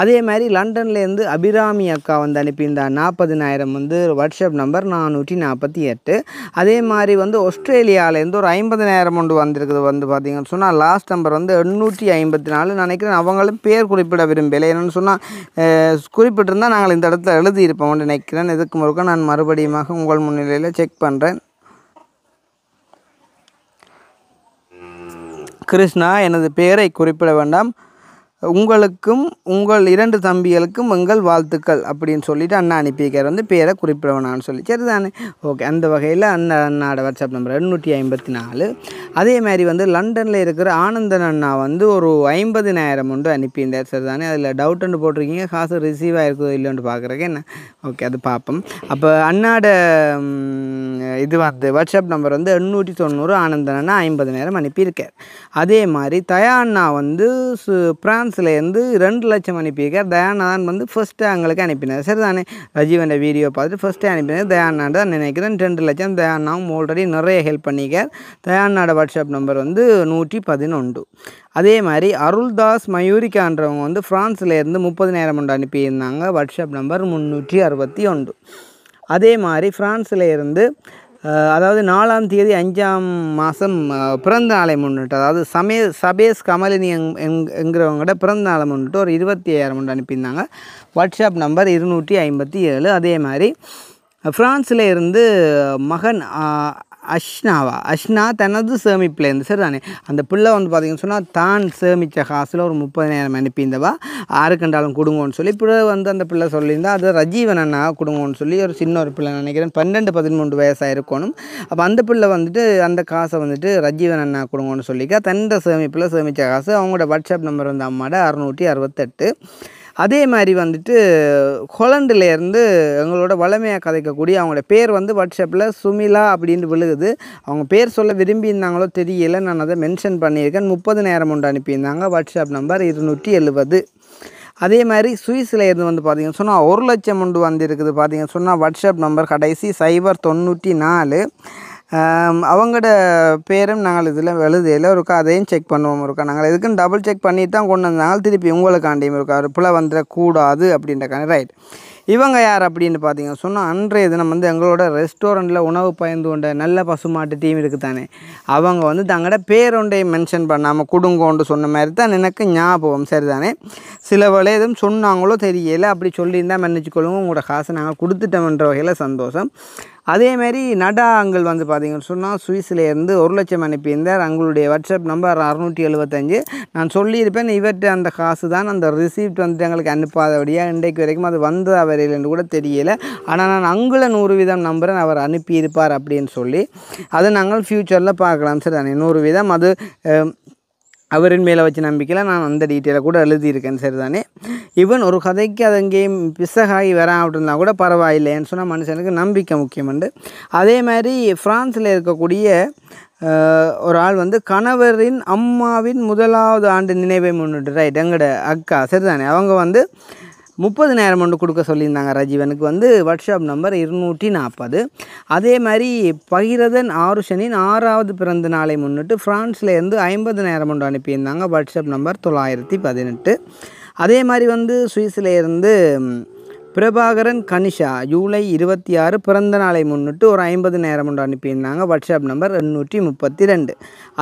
அதே மாதிரி லண்டன்லேருந்து அபிராமி அக்கா வந்து அனுப்பியிருந்தா நாற்பதுனாயிரம் வந்து வாட்ஸ்அப் நம்பர் நானூற்றி நாற்பத்தி எட்டு அதே மாதிரி வந்து ஆஸ்திரேலியாவிலேருந்து ஒரு ஐம்பது நேரம் ஒன்று வந்திருக்குது வந்து பார்த்திங்கன்னு சொன்னால் லாஸ்ட் நம்பர் வந்து எண்ணூற்றி ஐம்பத்தி நாலு நினைக்கிறேன் அவங்களும் பேர் குறிப்பிட விரும்பலை என்னென்னு சொன்னால் குறிப்பிட்டிருந்தால் நாங்கள் இந்த இடத்துல எழுதியிருப்போம்னு நினைக்கிறேன் இதுக்கு முறுக்க நான் மறுபடியும் உங்கள் முன்னிலையில் செக் பண்ணுறேன் கிருஷ்ணா எனது பெயரை குறிப்பிட வேண்டாம் உங்களுக்கும் உங்கள் இரண்டு தம்பிகளுக்கும் எங்கள் வாழ்த்துக்கள் அப்படின்னு சொல்லிவிட்டு அண்ணா அனுப்பியிருக்கார் வந்து பேரை குறிப்பிடவனான்னு சொல்லி சரி தானே ஓகே அந்த வகையில் அண்ணா அண்ணாட வாட்ஸ்அப் நம்பர் எண்ணூற்றி ஐம்பத்தி நாலு அதே மாதிரி வந்து லண்டனில் இருக்கிற ஆனந்தன் அண்ணா வந்து ஒரு ஐம்பது நாயிரம் ஒன்று அனுப்பியிருந்தார் சரி தானே அதில் டவுட்டுன்னு போட்டிருக்கீங்க காசு ரிசீவ் ஆகிருக்கோ இல்லைன்னு பார்க்குறக்கு என்ன ஓகே அது பார்ப்போம் அப்போ அண்ணாட இது வந்து வாட்ஸ்அப் நம்பர் வந்து எண்ணூற்றி தொண்ணூறு ஆனந்தனா நேரம் அனுப்பியிருக்கார் அதே மாதிரி தயானா வந்து சு ஃப்ரான்ஸ்லேருந்து ரெண்டு லட்சம் அனுப்பியிருக்கார் தயானா தான் வந்து ஃபஸ்ட்டு அவங்களுக்கு அனுப்பினார் சரி தானே ரஜீவன் வீடியோ பார்த்துட்டு ஃபஸ்ட்டே அனுப்பினார் தயானாண்டு தான் நினைக்கிறேன் ரெண்டு லட்சம் தயானாவும் ஆல்ரெடி நிறைய ஹெல்ப் பண்ணிக்கார் தயானாட வாட்ஸ்அப் நம்பர் வந்து நூற்றி பதினொன்று அதே மாதிரி அருள்தாஸ் மயூரிக்கான்றவங்க வந்து ஃப்ரான்ஸ்லேருந்து நேரம் ஒன்று அனுப்பியிருந்தாங்க வாட்ஸ்அப் நம்பர் முந்நூற்றி அறுபத்தி ஒன்று அதே மாதிரி ஃப்ரான்ஸில் இருந்து அதாவது நாலாம் தேதி அஞ்சாம் மாதம் பிறந்த நாளை முன்னிட்டு அதாவது சமே சபேஷ் கமலினி எங் எங் என்கிறவங்கள்ட பிறந்த நாளை முன்னிட்டு ஒரு இருபத்தி ஐயாயிரம் ஒன்று அனுப்பியிருந்தாங்க வாட்ஸ்அப் நம்பர் இருநூற்றி ஐம்பத்தி ஏழு அதே மாதிரி ஃப்ரான்ஸில் இருந்து மகன் அஷ்னாவா அஷ்னா தனது சேமிப்புலேருந்து தானே அந்த பிள்ளை வந்து பார்த்திங்கன்னு சொன்னால் தான் சேமித்த காசில் ஒரு முப்பதினாயிரம் இருந்தவா ஆறு கண்டாலும் கொடுங்கன்னு சொல்லி பிள்ளை வந்து அந்த பிள்ளை சொல்லியிருந்தா அது ரஜீவன் அண்ணா கொடுங்கன்னு சொல்லி ஒரு சின்ன ஒரு பிள்ளை நினைக்கிறேன் பன்னெண்டு பதிமூன்று வயசாக இருக்கணும் அப்போ அந்த பிள்ளை வந்துட்டு அந்த காசை வந்துட்டு ரஜீவன் அண்ணா கொடுங்கன்னு சொல்லிக்கா தன்னோட சேமிப்பில் சேமித்த காசு அவங்களோட வாட்ஸ்அப் நம்பர் வந்து அம்மாட அறுநூற்றி அறுபத்தெட்டு அதே மாதிரி வந்துட்டு ஹொலண்டுலேருந்து எங்களோட வளமையாக கதைக்கக்கூடிய அவங்களோட பேர் வந்து வாட்ஸ்அப்பில் சுமிலா அப்படின்ட்டு விழுகுது அவங்க பேர் சொல்ல விரும்பியிருந்தாங்களோ தெரியல நான் அதை மென்ஷன் பண்ணியிருக்கேன் முப்பது நேரம் உண்டு அனுப்பியிருந்தாங்க வாட்ஸ்அப் நம்பர் இருநூற்றி எழுபது அதே மாதிரி சுவிஸில் இருந்து வந்து பார்த்திங்கன்னு சொன்னால் ஒரு லட்சம் உண்டு வந்திருக்குது பார்த்திங்கன்னு சொன்னால் வாட்ஸ்அப் நம்பர் கடைசி சைபர் தொண்ணூற்றி நாலு அவங்களோட பேரும் நாங்கள் இதில் எழுதையில் இருக்கா அதையும் செக் பண்ணுவோம் இருக்கா நாங்கள் எதுக்குன்னு டபுள் செக் பண்ணி தான் கொண்டு வந்தாங்க திருப்பி உங்களுக்காண்டியும் இருக்கா ஒரு புல அப்படின்ற அப்படின்றக்காண்டி ரைட் இவங்க யார் அப்படின்னு பார்த்தீங்கன்னா சொன்னால் அன்றைய தினம் வந்து எங்களோட ரெஸ்டாரண்ட்டில் உணவு பயந்து கொண்ட நல்ல பசுமாட்டு டீம் இருக்குது தானே அவங்க வந்து தங்களோட பேரொண்டையும் மென்ஷன் பண்ணாமல் கொடுங்கோண்டு சொன்ன மாதிரி தான் எனக்கு ஞாபகம் சரிதானே சில வேலை எதுவும் சொன்னாங்களோ தெரியலை அப்படி சொல்லியிருந்தால் மன்னிச்சுக்கொள்ளுங்க உங்களோட காசை நாங்கள் கொடுத்துட்டோம்ன்ற வகையில் சந்தோஷம் அதேமாரி நடா அங்கிள் வந்து பார்த்தீங்கன்னு சொன்னால் சுவிஸ்லேருந்து ஒரு லட்சம் அனுப்பியிருந்தார் அங்களுடைய வாட்ஸ்அப் நம்பர் அறுநூற்றி எழுபத்தஞ்சு நான் சொல்லியிருப்பேன் இவர்கிட்ட அந்த காசு தான் அந்த ரிசீப்ட் வந்துட்டு எங்களுக்கு அனுப்பாதபடியாக இன்றைக்கு வரைக்கும் அது அவர் இல்லைன்னு கூட தெரியலை ஆனால் நான் அங்குல நூறு வீதம் நம்புகிறேன் அவர் அனுப்பியிருப்பார் அப்படின்னு சொல்லி அதை நாங்கள் ஃப்யூச்சரில் பார்க்கலாம் சரி நூறு வீதம் அது அவரின் மேலே வச்ச நம்பிக்கையில் நான் அந்த டீட்டெயிலை கூட எழுதியிருக்கேன் சரிதானே ஈவன் ஒரு கதைக்கு அது அங்கேயும் பிசகாகி வரான் அப்படின்னா கூட பரவாயில்லைன்னு சொன்னால் மனுஷனுக்கு நம்பிக்கை உண்டு அதே மாதிரி ஃப்ரான்ஸில் இருக்கக்கூடிய ஒரு ஆள் வந்து கணவரின் அம்மாவின் முதலாவது ஆண்டு நினைவை முன்னிட்டு ரைட் எங்கட அக்கா சரிதானே அவங்க வந்து முப்பது நேரம் ஒன்று கொடுக்க சொல்லியிருந்தாங்க ரஜீவனுக்கு வந்து வாட்ஸ்அப் நம்பர் இருநூற்றி நாற்பது அதே மாதிரி பகிரதன் ஆருஷனின் ஆறாவது பிறந்த நாளை முன்னிட்டு ஃப்ரான்ஸ்லேருந்து நேரம் ஒன்று அனுப்பியிருந்தாங்க வாட்ஸ்அப் நம்பர் தொள்ளாயிரத்தி பதினெட்டு அதே மாதிரி வந்து சுவிஸ்லேருந்து பிரபாகரன் கனிஷா ஜூலை இருபத்தி ஆறு பிறந்த நாளை முன்னிட்டு ஒரு ஐம்பது நேரம் ஒன்று அனுப்பியிருந்தாங்க வாட்ஸ்அப் நம்பர் எண்ணூற்றி முப்பத்தி ரெண்டு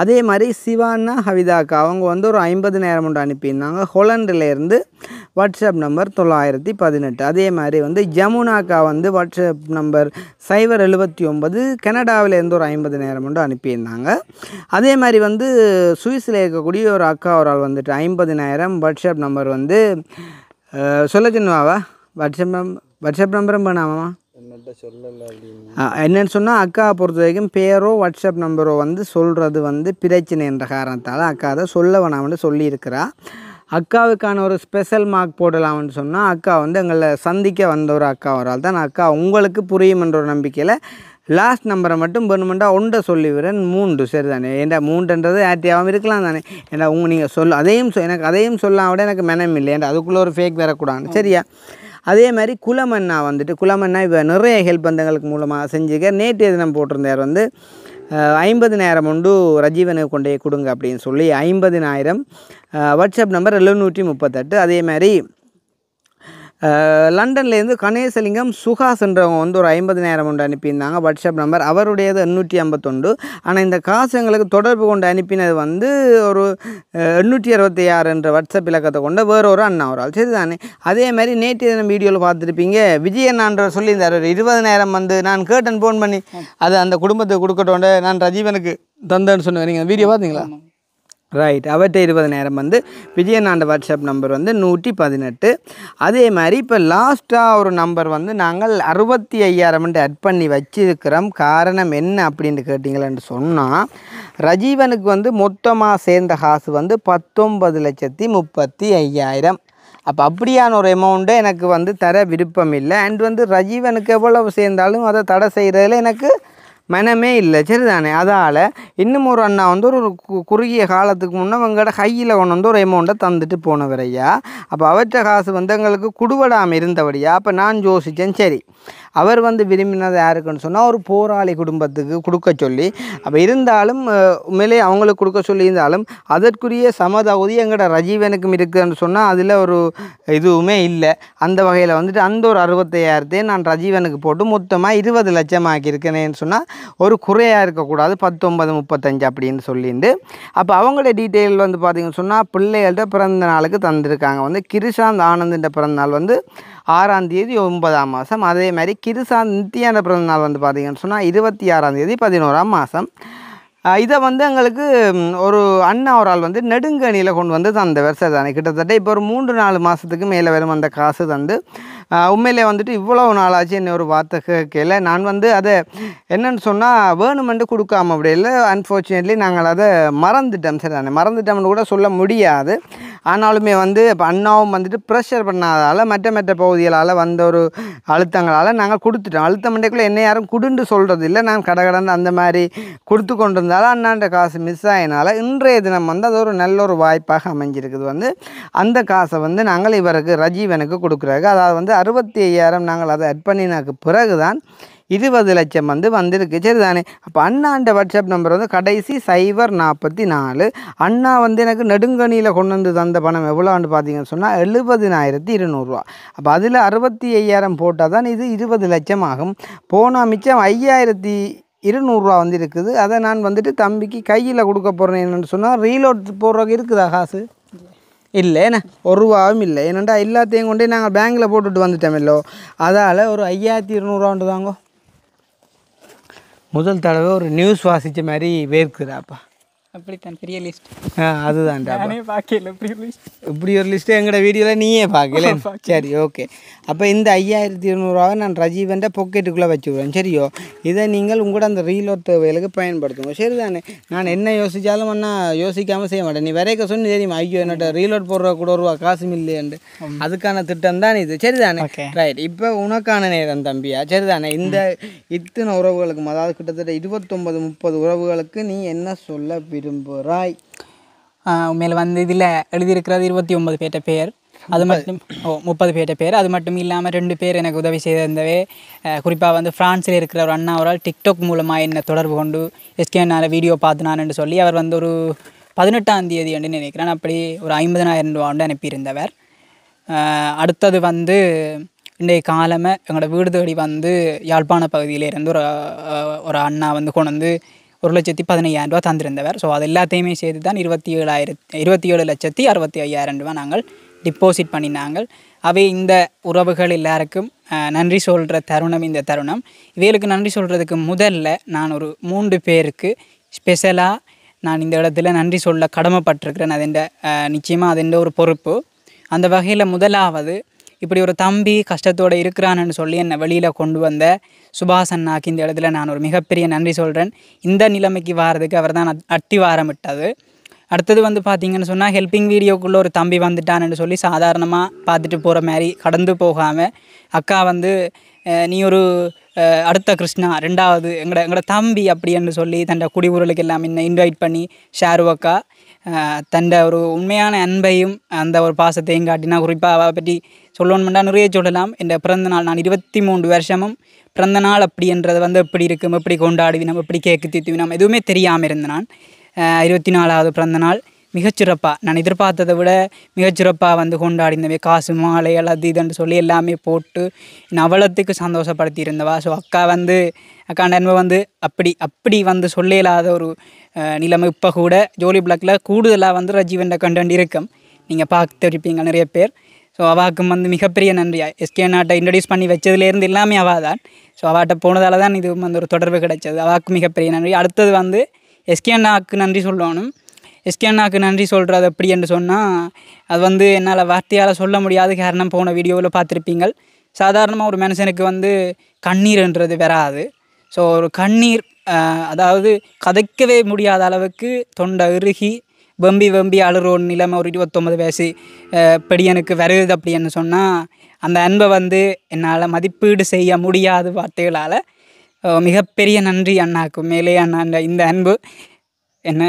அதே மாதிரி சிவானா ஹவிதாக்கா அவங்க வந்து ஒரு ஐம்பது நேரம் ஒன்று அனுப்பியிருந்தாங்க ஹொலண்டிலேருந்து வாட்ஸ்அப் நம்பர் தொள்ளாயிரத்தி பதினெட்டு அதே மாதிரி வந்து ஜமுனாக்கா வந்து வாட்ஸ்அப் நம்பர் சைபர் எழுபத்தி ஒன்பது கனடாவிலேருந்து ஒரு ஐம்பது நேரம் மட்டும் அனுப்பியிருந்தாங்க அதே மாதிரி வந்து சுவிஸில் இருக்கக்கூடிய ஒரு அக்கா ஒரு ஆள் வந்துட்டு நேரம் வாட்ஸ்அப் நம்பர் வந்து சொல்ல சொன்னவாவா வாட்ஸ்அப் நம்பர் வாட்ஸ்அப் நம்பரும் பண்ணாமா என்னன்னு சொன்னால் அக்கா பொறுத்த வரைக்கும் பேரோ வாட்ஸ்அப் நம்பரோ வந்து சொல்கிறது வந்து என்ற காரணத்தால் அக்கா அதை சொல்ல வேணாம்னு சொல்லியிருக்கிறாள் அக்காவுக்கான ஒரு ஸ்பெஷல் மார்க் போடலாம்னு சொன்னால் அக்கா வந்து எங்களை சந்திக்க வந்த ஒரு அக்கா ஒரு ஆள் தான் அக்கா உங்களுக்கு புரியும் என்ற ஒரு நம்பிக்கையில் லாஸ்ட் நம்பரை மட்டும் பெர்மனெண்ட்டாக ஒன்றை சொல்லிவிடன் மூன்று சரி தானே ஏன்டா மூன்றுன்றது ஆர்டியாகவும் இருக்கலாம் தானே ஏன்டா உங்கள் நீங்கள் சொல்ல அதையும் சொ எனக்கு அதையும் சொல்லாம் விட எனக்கு மனம் இல்லை ஏன்டா அதுக்குள்ளே ஒரு ஃபேக் வரக்கூடாது சரியா அதே மாதிரி குலமன்னா வந்துட்டு குலமன்னா இப்போ நிறைய ஹெல்ப் பந்தங்களுக்கு மூலமாக செஞ்சுக்க நேற்று தினம் போட்டிருந்தார் வந்து ஐம்பது நேரம் உண்டு ரஜீவனுக்கு கொண்டே கொடுங்க அப்படின்னு சொல்லி ஐம்பதினாயிரம் வாட்ஸ்அப் நம்பர் எழுநூற்றி முப்பத்தெட்டு அதே மாதிரி லண்டன்லேருந்து கணேசலிங்கம் சுகாஸ் என்றவங்க வந்து ஒரு ஐம்பது நேரம் கொண்டு அனுப்பியிருந்தாங்க வாட்ஸ்அப் நம்பர் அவருடையது எண்ணூற்றி ஐம்பத்தொண்டு ஆனால் இந்த காசு எங்களுக்கு தொடர்பு கொண்டு அனுப்பினது வந்து ஒரு எண்ணூற்றி அறுபத்தி ஆறு என்ற வாட்ஸ்அப் இலக்கத்தை கொண்ட வேறு ஒரு அண்ணா ஒரு ஆள் சரி தானே அதே மாதிரி நேற்று தினம் வீடியோவில் பார்த்துருப்பீங்க விஜய் சொல்லியிருந்தார் ஒரு நேரம் வந்து நான் கேட்டன் ஃபோன் பண்ணி அது அந்த குடும்பத்துக்கு கொடுக்கட்டோண்டே நான் ரஜீவனுக்கு தந்தேன்னு சொன்னேன் நீங்கள் வீடியோ பார்த்தீங்களா ரைட் அவர்கிட்ட நேரம் வந்து விஜயநாண்ட வாட்ஸ்அப் நம்பர் வந்து நூற்றி பதினெட்டு அதே மாதிரி இப்போ லாஸ்ட்டாக ஒரு நம்பர் வந்து நாங்கள் அறுபத்தி ஐயாயிரம்ன்ட்டு அட் பண்ணி வச்சுருக்கிறோம் காரணம் என்ன அப்படின்னு கேட்டிங்களேன்னு சொன்னால் ரஜீவனுக்கு வந்து மொத்தமாக சேர்ந்த காசு வந்து பத்தொம்பது லட்சத்தி முப்பத்தி ஐயாயிரம் அப்போ அப்படியான ஒரு அமௌண்ட்டை எனக்கு வந்து தர விருப்பம் இல்லை அண்ட் வந்து ரஜீவனுக்கு எவ்வளவு சேர்ந்தாலும் அதை தடை செய்கிறதுல எனக்கு மனமே இல்லை சரிதானே அதால் இன்னும் ஒரு அண்ணா வந்து ஒரு குறுகிய காலத்துக்கு முன்னே அவங்களோட கையில் கொண்டு வந்து ஒரு எமௌண்ட்டை தந்துட்டு போனவரையா அப்போ அவற்ற காசு வந்து எங்களுக்கு குடுவடாமல் இருந்தபடியா அப்போ நான் யோசித்தேன் சரி அவர் வந்து விரும்பினது யாருக்குன்னு சொன்னால் ஒரு போராளி குடும்பத்துக்கு கொடுக்க சொல்லி அப்போ இருந்தாலும் உண்மையிலே அவங்களுக்கு கொடுக்க சொல்லியிருந்தாலும் அதற்குரிய சமதகுதி எங்களோட ரஜீவனுக்கும் இருக்குதுன்னு சொன்னால் அதில் ஒரு இதுவுமே இல்லை அந்த வகையில் வந்துட்டு அந்த ஒரு அறுபத்தையாயிரத்தையும் நான் ரஜீவனுக்கு போட்டு மொத்தமாக இருபது லட்சம் சொன்னால் ஒரு குறையாக இருக்கக்கூடாது பத்தொம்பது முப்பத்தஞ்சு அப்படின்னு சொல்லிட்டு அப்போ அவங்களோட டீட்டெயில் வந்து பார்த்திங்கன்னு சொன்னால் பிள்ளைகள்கிட்ட பிறந்த நாளுக்கு தந்திருக்காங்க வந்து கிருஷாந்த் ஆனந்தின்ற பிறந்தநாள் வந்து ஆறாம் தேதி ஒன்பதாம் மாதம் அதே மாதிரி கிருஷாந்த் நித்தியான பிறந்தநாள் வந்து பார்த்திங்கன்னு சொன்னால் இருபத்தி ஆறாம் தேதி பதினோராம் மாதம் இதை வந்து எங்களுக்கு ஒரு அண்ணா ஒரு ஆள் வந்து நெடுங்கணியில் கொண்டு வந்து தந்த விவசாய தானே கிட்டத்தட்ட இப்போ ஒரு மூன்று நாலு மாதத்துக்கு மேலே வரும் அந்த காசு தந்து உண்மையிலே வந்துட்டு இவ்வளோ நாளாச்சு என்ன ஒரு வார்த்தை கேட்கல நான் வந்து அதை என்னென்னு சொன்னால் வேணுமென்று கொடுக்காம அப்படி இல்லை அன்ஃபார்ச்சுனேட்லி நாங்கள் அதை மறந்துட்டோம் சரி தானே மறந்துட்டோம்னு கூட சொல்ல முடியாது ஆனாலுமே வந்து இப்போ அண்ணாவும் வந்துட்டு ப்ரெஷர் பண்ணாதால் மற்ற மற்ற பகுதிகளால் வந்த ஒரு அழுத்தங்களால் நாங்கள் கொடுத்துட்டோம் அழுத்தம் மண்டைக்குள்ளே என்ன யாரும் குடுண்டு சொல்கிறது இல்லை நாங்கள் கடை கடந்து அந்த மாதிரி கொடுத்து கொண்டு இருந்தாலும் அண்ணாண்ட காசு மிஸ் ஆகினால இன்றைய தினம் வந்து அது ஒரு நல்ல ஒரு வாய்ப்பாக அமைஞ்சிருக்குது வந்து அந்த காசை வந்து நாங்கள் இவருக்கு ரஜீவனுக்கு கொடுக்குறாங்க அதாவது வந்து அறுபத்தி ஐயாயிரம் நாங்கள் அதை அட் பண்ணினாக்கு பிறகு தான் இருபது லட்சம் வந்து வந்திருக்கு சரி தானே அப்போ அண்ணாண்ட வாட்ஸ்அப் நம்பர் வந்து கடைசி சைபர் நாற்பத்தி நாலு அண்ணா வந்து எனக்கு நெடுங்கணியில் கொண்டு வந்து தந்த பணம் எவ்வளோன்னு பார்த்தீங்கன்னு சொன்னால் எழுபதினாயிரத்தி இருநூறுவா அப்போ அதில் அறுபத்தி ஐயாயிரம் போட்டால் தான் இது இருபது லட்சம் ஆகும் போனால் மிச்சம் ஐயாயிரத்தி இருநூறுவா வந்து இருக்குது அதை நான் வந்துட்டு தம்பிக்கு கையில் கொடுக்க போகிறேன் என்னென்னு சொன்னால் ரீலோட் போடுறவங்க இருக்குதா காசு இல்லை என்ன ஒரு ரூபாவும் இல்லை என்னென்னா எல்லாத்தையும் கொண்டே நாங்கள் பேங்கில் போட்டுட்டு வந்துட்டோமில்லோ அதால் ஒரு ஐயாயிரத்தி இருநூறுவான்ட்டு தாங்கோ முதல் தடவை ஒரு நியூஸ் வாசித்த மாதிரி வேர்க்குதாப்பா அப்படித்தான் பெரிய லிஸ்ட் அதுதான் நானே பார்க்கல பெரிய லிஸ்ட் இப்படி ஒரு லிஸ்ட் எங்களோட வீடியோவில் நீயே பார்க்கல சரி ஓகே அப்போ இந்த ஐயாயிரத்தி இருநூறுவா நான் ரஜீவன்ட்ட பொக்கெட்டுக்குள்ளே வச்சுருவேன் சரியோ இதை நீங்கள் உங்களோட அந்த ரீலோட் தேவைகளுக்கு பயன்படுத்துங்க சரிதானே நான் என்ன யோசித்தாலும் அண்ணா யோசிக்காமல் செய்ய மாட்டேன் நீ வரைக்க சொன்னு தெரியுமா ஐயோ என்னட்ட ரீலோட் போடுற கூட ரூபா காசும் இல்லையண்டு அதுக்கான திட்டம் தான் இது சரிதானே ரைட் இப்போ உனக்கான நேரம் தம்பியா சரிதானே இந்த இத்தனை உறவுகளுக்கும் அதாவது கிட்டத்தட்ட இருபத்தொம்பது முப்பது உறவுகளுக்கு நீ என்ன சொல்ல விரு விரும்புகிறாய் உண்மையில் வந்து இதில் எழுதியிருக்கிறது இருபத்தி ஒன்பது பேர்ட்ட பேர் அது மட்டும் ஓ முப்பது பேர்ட்ட பேர் அது மட்டும் இல்லாமல் ரெண்டு பேர் எனக்கு உதவி செய்திருந்தவே குறிப்பாக வந்து ஃப்ரான்ஸில் இருக்கிற ஒரு அண்ணா அவரால் டிக்டாக் மூலமாக என்னை தொடர்பு கொண்டு எஸ்கேனால் வீடியோ பார்த்துனான்னு சொல்லி அவர் வந்து ஒரு பதினெட்டாம் தேதி என்று நினைக்கிறேன் அப்படி ஒரு ஐம்பதனாயிரம் ரூபா வந்து அனுப்பியிருந்தவர் அடுத்தது வந்து இன்றைய காலமே எங்களோட வீடு தேடி வந்து யாழ்ப்பாண பகுதியிலேருந்து ஒரு ஒரு அண்ணா வந்து கொண்டு வந்து ஒரு லட்சத்தி பதினையாயிரம் ரூபா தந்திருந்தவர் ஸோ அது எல்லாத்தையுமே சேர்த்து தான் இருபத்தி ஏழாயிரத்தி இருபத்தி ஏழு லட்சத்தி அறுபத்தி ஐயாயிரம் ரூபா நாங்கள் டிப்போசிட் பண்ணினாங்க அவை இந்த உறவுகள் எல்லாருக்கும் நன்றி சொல்கிற தருணம் இந்த தருணம் இவைகளுக்கு நன்றி சொல்கிறதுக்கு முதல்ல நான் ஒரு மூன்று பேருக்கு ஸ்பெஷலாக நான் இந்த இடத்துல நன்றி சொல்ல கடமைப்பட்டிருக்கிறேன் அது நிச்சயமாக அது ஒரு பொறுப்பு அந்த வகையில் முதலாவது இப்படி ஒரு தம்பி கஷ்டத்தோடு இருக்கிறான்னு சொல்லி என்னை வெளியில் கொண்டு வந்த சுபாஷ் அண்ணாக்கு இந்த இடத்துல நான் ஒரு மிகப்பெரிய நன்றி சொல்கிறேன் இந்த நிலைமைக்கு வாரதுக்கு அவர் தான் அட்டி வாரமிட்டது அடுத்தது வந்து பார்த்திங்கன்னு சொன்னால் ஹெல்பிங் வீடியோக்குள்ளே ஒரு தம்பி வந்துட்டான்னு சொல்லி சாதாரணமாக பார்த்துட்டு போகிற மாதிரி கடந்து போகாமல் அக்கா வந்து நீ ஒரு அடுத்த கிருஷ்ணா ரெண்டாவது எங்களோட எங்களோட தம்பி அப்படின்னு சொல்லி தன்னோட குடிவுறலுக்கு எல்லாம் என்ன இன்வைட் பண்ணி ஷேர் அக்கா தன்ட ஒரு உண்மையான அன்பையும் அந்த ஒரு பாசத்தையும் காட்டினா குறிப்பாக அவளை பற்றி சொல்லணும்னா நிறைய சொல்லலாம் என் பிறந்த நாள் நான் இருபத்தி மூன்று வருஷமும் பிறந்த நாள் அப்படி என்றது வந்து எப்படி இருக்கும் எப்படி கொண்டாடுவினோம் எப்படி கேக்கு தீத்துவினோம் எதுவுமே தெரியாமல் இருந்தேன் நான் இருபத்தி நாலாவது பிறந்த நாள் மிகச்சிறப்பாக நான் எதிர்பார்த்ததை விட மிகச்சிறப்பாக வந்து கொண்டாடினவே காசு மாலை அல்லது இதுன்னு சொல்லி எல்லாமே போட்டு என் அவ்வளோத்துக்கு சந்தோஷப்படுத்தி இருந்தவா ஸோ அக்கா வந்து அக்கா அன்பை வந்து அப்படி அப்படி வந்து சொல்ல இல்லாத ஒரு நிலைமை இப்போ கூட ஜோலி பிளாக்ல கூடுதலாக வந்து ரஜீவன்ற கண்டென்ட் இருக்கும் நீங்கள் பார்த்துருப்பீங்க நிறைய பேர் ஸோ அவாக்கும் வந்து மிகப்பெரிய நன்றியா எஸ்கே நாட்டை இன்ட்ரடியூஸ் பண்ணி வச்சதுலேருந்து எல்லாமே அவா தான் ஸோ அவாட்ட போனதால் தான் இது வந்து ஒரு தொடர்பு கிடைச்சது அவாக்கு மிகப்பெரிய நன்றி அடுத்தது வந்து எஸ்கே அண்ணாவுக்கு நன்றி சொல்லணும் எஸ்கே அண்ணாவுக்கு நன்றி சொல்கிறது எப்படி என்று சொன்னால் அது வந்து என்னால் வார்த்தையால் சொல்ல முடியாது காரணம் போன வீடியோவில் பார்த்துருப்பீங்க சாதாரணமாக ஒரு மனுஷனுக்கு வந்து கண்ணீர்ன்றது வராது ஸோ ஒரு கண்ணீர் அதாவது கதைக்கவே முடியாத அளவுக்கு தொண்டை இறுகி வெம்பி வெம்பி அழுறோம் நிலைமை ஒரு இருபத்தொம்பது வயசு பெடியனுக்கு வருது அப்படின்னு சொன்னால் அந்த அன்பை வந்து என்னால் மதிப்பீடு செய்ய முடியாத வார்த்தைகளால் மிகப்பெரிய நன்றி அண்ணாக்கு மேலே அண்ணா இந்த அன்பு என்ன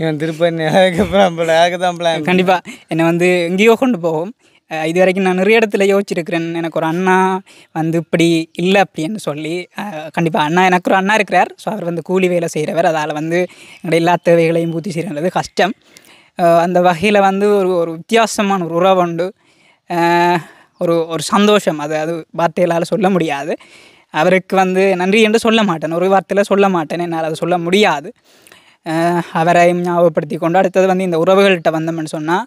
இவன் திருப்பதி கண்டிப்பாக என்னை வந்து எங்கேயோ கொண்டு போகும் இது வரைக்கும் நான் நிறைய இடத்துல யோசிச்சிருக்கிறேன் எனக்கு ஒரு அண்ணா வந்து இப்படி இல்லை அப்படின்னு சொல்லி கண்டிப்பாக அண்ணா எனக்கு ஒரு அண்ணா இருக்கிறார் ஸோ அவர் வந்து கூலி வேலை செய்கிறவர் அதால் வந்து எங்களுடைய எல்லா தேவைகளையும் பூர்த்தி செய்கிறது கஷ்டம் அந்த வகையில் வந்து ஒரு ஒரு வித்தியாசமான ஒரு உறவு உண்டு ஒரு ஒரு சந்தோஷம் அது அது வார்த்தைகளால் சொல்ல முடியாது அவருக்கு வந்து நன்றி என்று சொல்ல மாட்டேன் ஒரு வார்த்தையில் சொல்ல மாட்டேன் என்னால் அதை சொல்ல முடியாது அவரை ஞாபகப்படுத்தி கொண்டு அடுத்தது வந்து இந்த உறவுகள்கிட்ட வந்தோம்னு சொன்னால்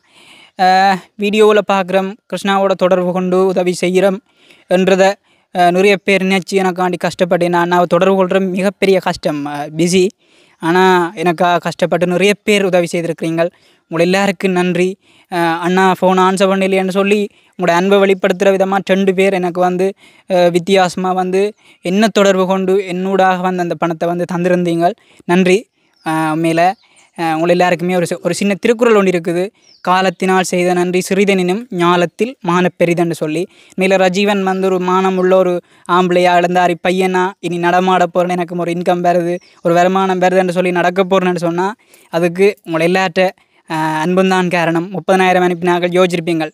வீடியோவில் பார்க்குறோம் கிருஷ்ணாவோட தொடர்பு கொண்டு உதவி செய்கிறோம் என்றதை நிறைய பேர் நினச்சி எனக்காண்டி கஷ்டப்பட்டேன் நான் நான் தொடர்பு கொள்கிற மிகப்பெரிய கஷ்டம் பிஸி ஆனால் எனக்காக கஷ்டப்பட்டு நிறைய பேர் உதவி செய்திருக்கிறீங்கள் உங்களை எல்லாருக்கும் நன்றி அண்ணா ஃபோன் ஆன்சர் பண்ணலையேன்னு சொல்லி உங்களோட அன்பை வெளிப்படுத்துகிற விதமாக ரெண்டு பேர் எனக்கு வந்து வித்தியாசமாக வந்து என்ன தொடர்பு கொண்டு என்னூடாக வந்து அந்த பணத்தை வந்து தந்திருந்தீங்கள் நன்றி மேலே உங்கள் எல்லாருக்குமே ஒரு ஒரு சின்ன திருக்குறள் ஒன்று இருக்குது காலத்தினால் செய்த நன்றி சிறிதனினும் ஞாலத்தில் மானப்பெரிதன்னு சொல்லி மேல ரஜீவன் வந்து ஒரு மானம் உள்ள ஒரு ஆம்பளையா இழந்தாரி பையனா இனி நடமாட போகிறேன்னு எனக்கு ஒரு இன்கம் வருது ஒரு வருமானம் வருதுன்னு சொல்லி நடக்க போகிறேன்னு சொன்னால் அதுக்கு உங்களை எல்லார்ட்ட அன்புந்தான் காரணம் முப்பதனாயிரம் அனுப்பினார்கள் யோசிச்சிருப்பீங்கள்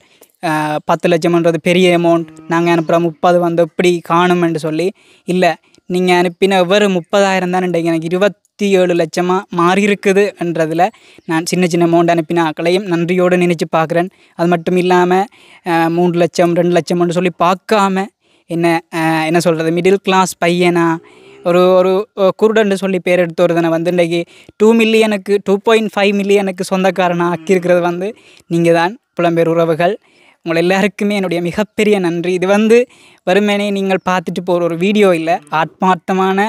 பத்து லட்சம்ன்றது பெரிய அமௌண்ட் நாங்கள் அனுப்புகிற முப்பது வந்து எப்படி காணும் என்று சொல்லி இல்லை நீங்கள் அனுப்பின ஒவ்வொரு முப்பதாயிரம் தான் இன்றைக்கு எனக்கு இருபத் முப்பத்தி ஏழு லட்சமாக மாறியிருக்குது என்றதில் நான் சின்ன சின்ன அமௌண்ட் அனுப்பின ஆக்களையும் நன்றியோடு நினச்சி பார்க்குறேன் அது மட்டும் இல்லாமல் மூணு லட்சம் ரெண்டு லட்சம்னு சொல்லி பார்க்காம என்ன என்ன சொல்கிறது மிடில் கிளாஸ் பையனா ஒரு ஒரு குருடன்னு சொல்லி பேர் எடுத்து வருதுனை வந்து இன்றைக்கி டூ மில்லியனுக்கு டூ பாயிண்ட் ஃபைவ் மில்லியனுக்கு சொந்தக்காரனாக ஆக்கியிருக்கிறது வந்து நீங்கள் தான் புலம்பெயர் உறவுகள் உங்கள் எல்லாருக்குமே என்னுடைய மிகப்பெரிய நன்றி இது வந்து வறுமனே நீங்கள் பார்த்துட்டு போகிற ஒரு வீடியோ இல்லை ஆத்மார்த்தமான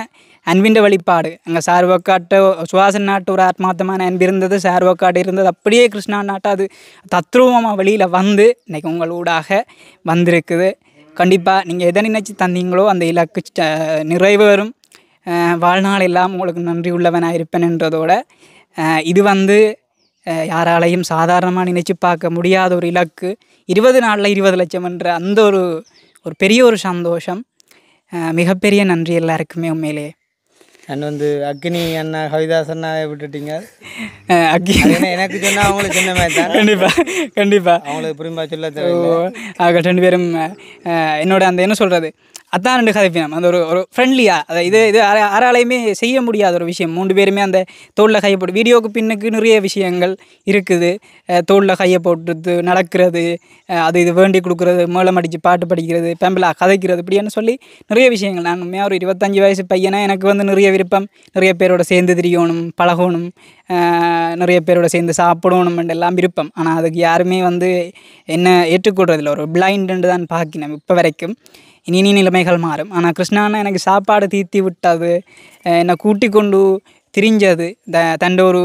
அன்பின்ற வழிபாடு அங்கே சார் ஒக்காட்டு சுவாசன் நாட்டு ஒரு ஆத்மாத்தமான அன்பு இருந்தது சார் ஒக்காட்டு இருந்தது அப்படியே கிருஷ்ணா நாட்டை அது தத்ரூபமாக வழியில் வந்து இன்றைக்கி உங்களூடாக வந்திருக்குது கண்டிப்பாக நீங்கள் எதை நினைச்சி தந்தீங்களோ அந்த இலக்கு நிறைவேறும் வாழ்நாள் எல்லாம் உங்களுக்கு நன்றி உள்ளவனாக இருப்பேன்ன்றதோட இது வந்து யாராலையும் சாதாரணமாக நினச்சி பார்க்க முடியாத ஒரு இலக்கு இருபது நாளில் இருபது லட்சம் என்ற அந்த ஒரு ஒரு பெரிய ஒரு சந்தோஷம் மிகப்பெரிய நன்றி எல்லாருக்குமே உண்மையிலேயே அண்ணன் வந்து அக்னி அண்ணா கவிதாஸ் அண்ணாவை விட்டுட்டீங்க அக்னி எனக்கு சொன்னால் அவங்களுக்கு என்ன மாதிரி கண்டிப்பா கண்டிப்பா அவங்களுக்கு புரியுமா சொல்ல தேவை ரெண்டு பேரும் என்னோட அந்த என்ன சொல்றது அதான் ரெண்டு பின்னம் அந்த ஒரு ஒரு ஃப்ரெண்ட்லியாக அதை இது இது யாராலையுமே செய்ய முடியாத ஒரு விஷயம் மூன்று பேருமே அந்த தோளில் கையை போட்டு வீடியோவுக்கு பின்னுக்கு நிறைய விஷயங்கள் இருக்குது தோளில் கையை போட்டு நடக்கிறது அது இது வேண்டி கொடுக்குறது மேளம் அடித்து பாட்டு படிக்கிறது பெம்பலாக கதைக்கிறது இப்படின்னு சொல்லி நிறைய விஷயங்கள் நான் உண்மையாக ஒரு இருபத்தஞ்சி வயசு பையனாக எனக்கு வந்து நிறைய விருப்பம் நிறைய பேரோட சேர்ந்து திரியணும் பழகணும் நிறைய பேரோட சேர்ந்து சாப்பிடணும் எல்லாம் விருப்பம் ஆனால் அதுக்கு யாருமே வந்து என்ன ஏற்றுக்கொள்றதில்ல ஒரு பிளைண்டுன்னு தான் பார்க்கினோம் இப்போ வரைக்கும் இனி நிலைமைகள் மாறும் ஆனால் கிருஷ்ணானா எனக்கு சாப்பாடு தீர்த்தி விட்டது என்னை கூட்டி கொண்டு திரிஞ்சது த தண்ட ஒரு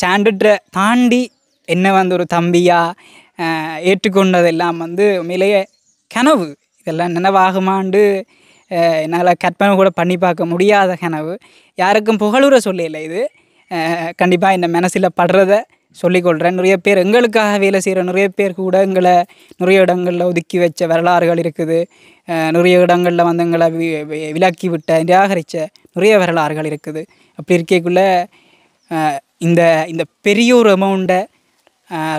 ஸ்டாண்டர்டை தாண்டி என்ன வந்து ஒரு தம்பியாக ஏற்றுக்கொண்டதெல்லாம் வந்து உண்மையிலேயே கனவு இதெல்லாம் நினைவாகுமாண்டு என்னால் கற்பனை கூட பண்ணி பார்க்க முடியாத கனவு யாருக்கும் புகழுற சொல்லலை இது கண்டிப்பாக இந்த மனசில் படுறதை சொல்லிக்கொள்கிறேன் நிறைய பேர் எங்களுக்காக வேலை செய்கிற நிறைய பேர் கூட எங்களை நிறைய இடங்களில் ஒதுக்கி வச்ச வரலாறுகள் இருக்குது நிறைய இடங்களில் வந்து எங்களை விலக்கி விட்ட நிராகரித்த நிறைய வரலாறுகள் இருக்குது அப்படி இருக்கக்குள்ளே இந்த இந்த பெரிய ஒரு அமௌண்ட்டை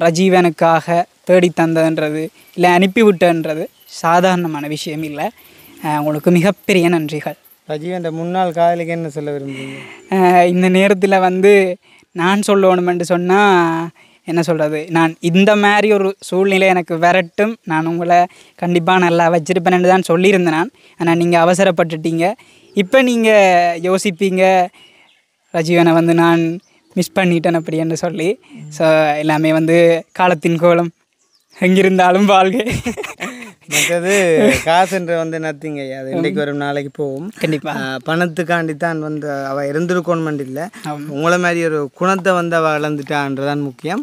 ரஜீவனுக்காக தேடி தந்ததுன்றது இல்லை அனுப்பிவிட்டன்றது சாதாரணமான விஷயம் இல்லை உங்களுக்கு மிகப்பெரிய நன்றிகள் ரஜீவன் முன்னாள் காதலிக்கு என்ன சொல்ல விரும்புகிறீங்க இந்த நேரத்தில் வந்து நான் சொல்லணுமென்று சொன்னால் என்ன சொல்கிறது நான் இந்த மாதிரி ஒரு சூழ்நிலை எனக்கு விரட்டும் நான் உங்களை கண்டிப்பாக நல்லா வச்சுருப்பேன் தான் சொல்லியிருந்தேன் நான் ஆனால் நீங்கள் அவசரப்பட்டுட்டீங்க இப்போ நீங்கள் யோசிப்பீங்க ரஜீவனை வந்து நான் மிஸ் பண்ணிட்டேன் அப்படி என்று சொல்லி ஸோ எல்லாமே வந்து காலத்தின் கோலம் எங்கிருந்தாலும் வாழ்க்கை மற்றது காசுன்ற வந்து நத்திங்க ஐயா அது இன்றைக்கு வரும் நாளைக்கு போவோம் கண்டிப்பாக பணத்துக்காண்டி தான் வந்து அவள் இருந்திருக்கணும் இல்லை உங்களை மாதிரி ஒரு குணத்தை வந்து அவள் இழந்துட்டான்றதான் முக்கியம்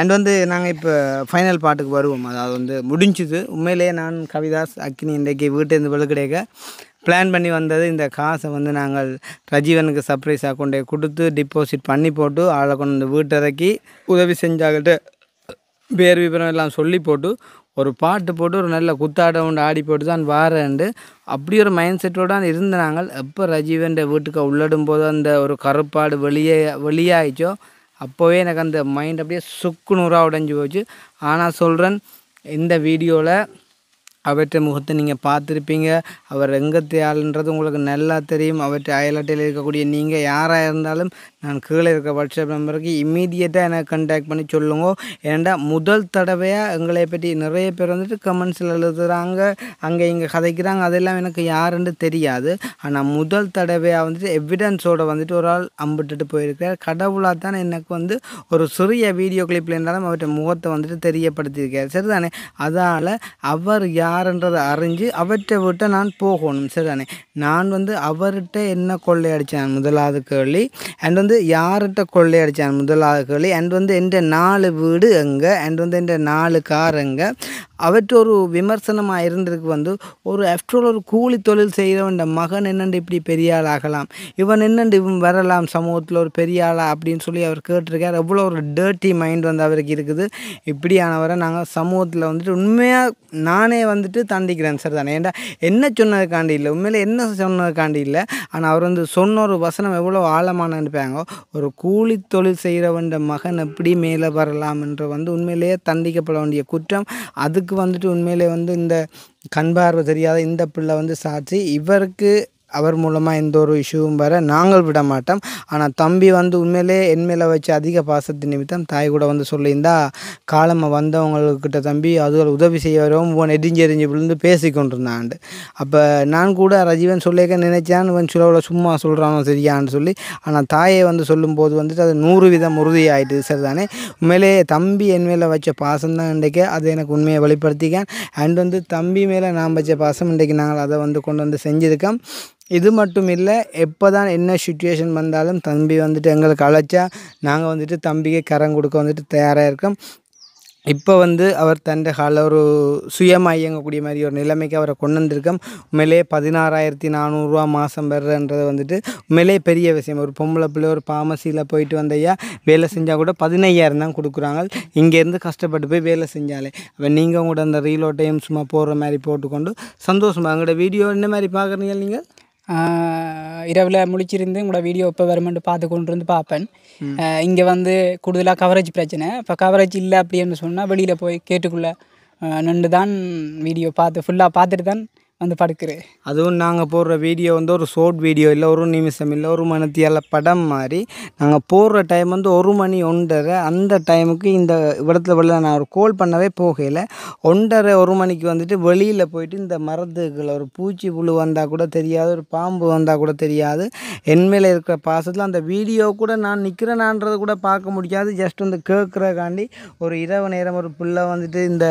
அண்ட் வந்து நாங்கள் இப்போ ஃபைனல் பாட்டுக்கு வருவோம் அதாவது வந்து முடிஞ்சுது உண்மையிலேயே நான் கவிதாஸ் அக்னி இன்றைக்கு வீட்டிலேருந்து கிடைக்க பிளான் பண்ணி வந்தது இந்த காசை வந்து நாங்கள் ரஜீவனுக்கு சர்ப்ரைஸாக கொண்டு கொடுத்து டிபாசிட் பண்ணி போட்டு ஆளை கொண்டு வந்து வீட்டிறக்கி உதவி செஞ்சாகிட்டு பேர் விவரம் எல்லாம் சொல்லி போட்டு ஒரு பாட்டு போட்டு ஒரு நல்ல குத்தாட உண்டு ஆடி போட்டு தான் வாரேன்ட்டு அப்படி ஒரு மைண்ட் செட்டோடு தான் இருந்த நாங்கள் எப்போ ரஜீவன் வீட்டுக்கு உள்ளடும் போது அந்த ஒரு கருப்பாடு வெளியே வெளியாகிச்சோ அப்போவே எனக்கு அந்த மைண்ட் அப்படியே சுக்கு நூறாக உடஞ்சி போச்சு ஆனால் சொல்கிறேன் இந்த வீடியோவில் அவற்றை முகத்தை நீங்கள் பார்த்துருப்பீங்க அவர் எங்கத்து ஆளுன்றது உங்களுக்கு நல்லா தெரியும் அவற்றை அயலாட்டையில் இருக்கக்கூடிய நீங்கள் யாராக இருந்தாலும் நான் கீழே இருக்க வாட்ஸ்அப் நம்பருக்கு இம்மீடியட்டாக எனக்கு கண்டாக்ட் பண்ணி சொல்லுங்க ஏன்னா முதல் தடவையாக எங்களை பற்றி நிறைய பேர் வந்துட்டு கமெண்ட்ஸில் எழுதுகிறாங்க அங்கே இங்கே கதைக்கிறாங்க அதெல்லாம் எனக்கு யாருன்னு தெரியாது ஆனால் முதல் தடவையாக வந்துட்டு எவிடன்ஸோடு வந்துட்டு ஒரு ஆள் அம்பிட்டுட்டு போயிருக்கிறார் கடவுளாக தான் எனக்கு வந்து ஒரு சிறிய வீடியோ கிளிப்பில் இருந்தாலும் அவற்றை முகத்தை வந்துட்டு தெரியப்படுத்தியிருக்கார் சரிதானே அதனால் அவர் யார் யாருன்றதை அறிஞ்சு அவற்றை விட்டு நான் போகணும் சரிதானே நான் வந்து அவர்கிட்ட என்ன கொள்ளையடித்தான் முதலாவது கேள்வி அண்ட் வந்து யார்கிட்ட கொள்ளையடித்தான் முதலாவது கேள்வி அண்ட் வந்து எந்த நாலு வீடு எங்கே அண்ட் வந்து எந்த நாலு கார் எங்கே அவற்றொரு விமர்சனமாக இருந்திருக்கு வந்து ஒரு ஆஃப்டர் ஒரு கூலி தொழில் செய்கிறவன் மகன் என்னண்டு இப்படி பெரிய ஆள் ஆகலாம் இவன் என்னண்டு இவன் வரலாம் சமூகத்தில் ஒரு பெரிய ஆளா அப்படின்னு சொல்லி அவர் கேட்டிருக்கார் எவ்வளோ ஒரு டேர்ட்டி மைண்ட் வந்து அவருக்கு இருக்குது இப்படியானவரை நாங்கள் சமூகத்தில் வந்துட்டு உண்மையாக நானே வந்துட்டு தண்டிக்கிறேன் சார் தானே ஏன்டா என்ன சொன்னதுக்காண்டி இல்லை உண்மையில் என்ன சொன்னதுக்காண்டி இல்லை ஆனால் அவர் வந்து சொன்ன ஒரு வசனம் எவ்வளோ ஆழமான ஒரு கூலி தொழில் செய்கிறவன் மகன் எப்படி மேலே வரலாம் என்று வந்து உண்மையிலேயே தண்டிக்கப்பட வேண்டிய குற்றம் அதுக்கு இவருக்கு வந்துட்டு உண்மையிலே வந்து இந்த கண் பார்வை தெரியாத இந்த பிள்ளை வந்து சாட்சி இவருக்கு அவர் மூலமாக எந்த ஒரு இஷ்யூவும் வர நாங்கள் விட மாட்டோம் ஆனால் தம்பி வந்து உண்மையிலே என் மேலே வச்சு அதிக பாசத்து நிமித்தம் தாய் கூட வந்து சொல்லியிருந்தா காலமாக வந்தவங்கக்கிட்ட தம்பி அதுகள் உதவி செய்ய வரவும் உன் எரிஞ்சு எரிஞ்சு விழுந்து பேசி கொண்டிருந்தாண்டு அப்போ நான் கூட ரஜீவன் சொல்லியிருக்க நினைச்சான் இவன் சுலவில் சும்மா சொல்கிறானோ சரியான்னு சொல்லி ஆனால் தாயை வந்து சொல்லும்போது வந்துட்டு அது நூறு விதம் உறுதியாயிட்டு சரிதானே உண்மையிலே தம்பி என் மேலே வச்ச பாசம் தான் இன்றைக்கு அது எனக்கு உண்மையை வெளிப்படுத்திக்கேன் அண்ட் வந்து தம்பி மேலே நான் வச்ச பாசம் இன்றைக்கு நாங்கள் அதை வந்து கொண்டு வந்து செஞ்சுருக்கோம் இது மட்டும் இல்லை எப்போ தான் என்ன சுச்சுவேஷன் வந்தாலும் தம்பி வந்துட்டு எங்களுக்கு அழைச்சா நாங்கள் வந்துட்டு தம்பிக்கு கரம் கொடுக்க வந்துட்டு தயாராக இருக்கோம் இப்போ வந்து அவர் தண்ட கால ஒரு சுயமாக இயங்கக்கூடிய மாதிரி ஒரு நிலைமைக்கு அவரை கொண்டு வந்திருக்கோம் உண்மையிலே பதினாறாயிரத்தி நானூறுரூவா மாதம் பெறுறன்றது வந்துட்டு உண்மையிலே பெரிய விஷயம் ஒரு பொம்பளை பிள்ளை ஒரு பார்மசியில் போயிட்டு வந்தையா வேலை செஞ்சால் கூட பதினையாயிரம் தான் கொடுக்குறாங்க இங்கேருந்து கஷ்டப்பட்டு போய் வேலை செஞ்சாலே அப்போ நீங்கள் கூட அந்த ரீலோ டைம் சும்மா போடுற மாதிரி போட்டுக்கொண்டு சந்தோஷமாக எங்களோட வீடியோ என்ன மாதிரி பார்க்குறீங்க நீங்கள் இரவில் முழிச்சிருந்து உங்களோட வீடியோ இப்போ வருமென்று பார்த்து கொண்டு இருந்து பார்ப்பேன் இங்கே வந்து கூடுதலாக கவரேஜ் பிரச்சனை இப்போ கவரேஜ் இல்லை அப்படின்னு சொன்னால் வெளியில் போய் கேட்டுக்குள்ளே நின்று தான் வீடியோ பார்த்து ஃபுல்லாக பார்த்துட்டு தான் வந்து படுக்குறேன் அதுவும் நாங்கள் போடுற வீடியோ வந்து ஒரு ஷோர்ட் வீடியோ இல்லை ஒரு நிமிஷம் இல்லை ஒரு மணத்தியால் படம் மாதிரி நாங்கள் போடுற டைம் வந்து ஒரு மணி ஒன்றரை அந்த டைமுக்கு இந்த இடத்துல வெளில நான் ஒரு கோல் பண்ணவே போகையில் ஒன்றரை ஒரு மணிக்கு வந்துட்டு வெளியில் போயிட்டு இந்த மரத்துக்குள்ள ஒரு பூச்சி புழு வந்தால் கூட தெரியாது ஒரு பாம்பு வந்தால் கூட தெரியாது என்மேல இருக்கிற பாசத்தில் அந்த வீடியோ கூட நான் நிற்கிறேனான்றது கூட பார்க்க முடியாது ஜஸ்ட் வந்து கேட்குறக்காண்டி ஒரு இரவு நேரம் ஒரு பிள்ளை வந்துட்டு இந்த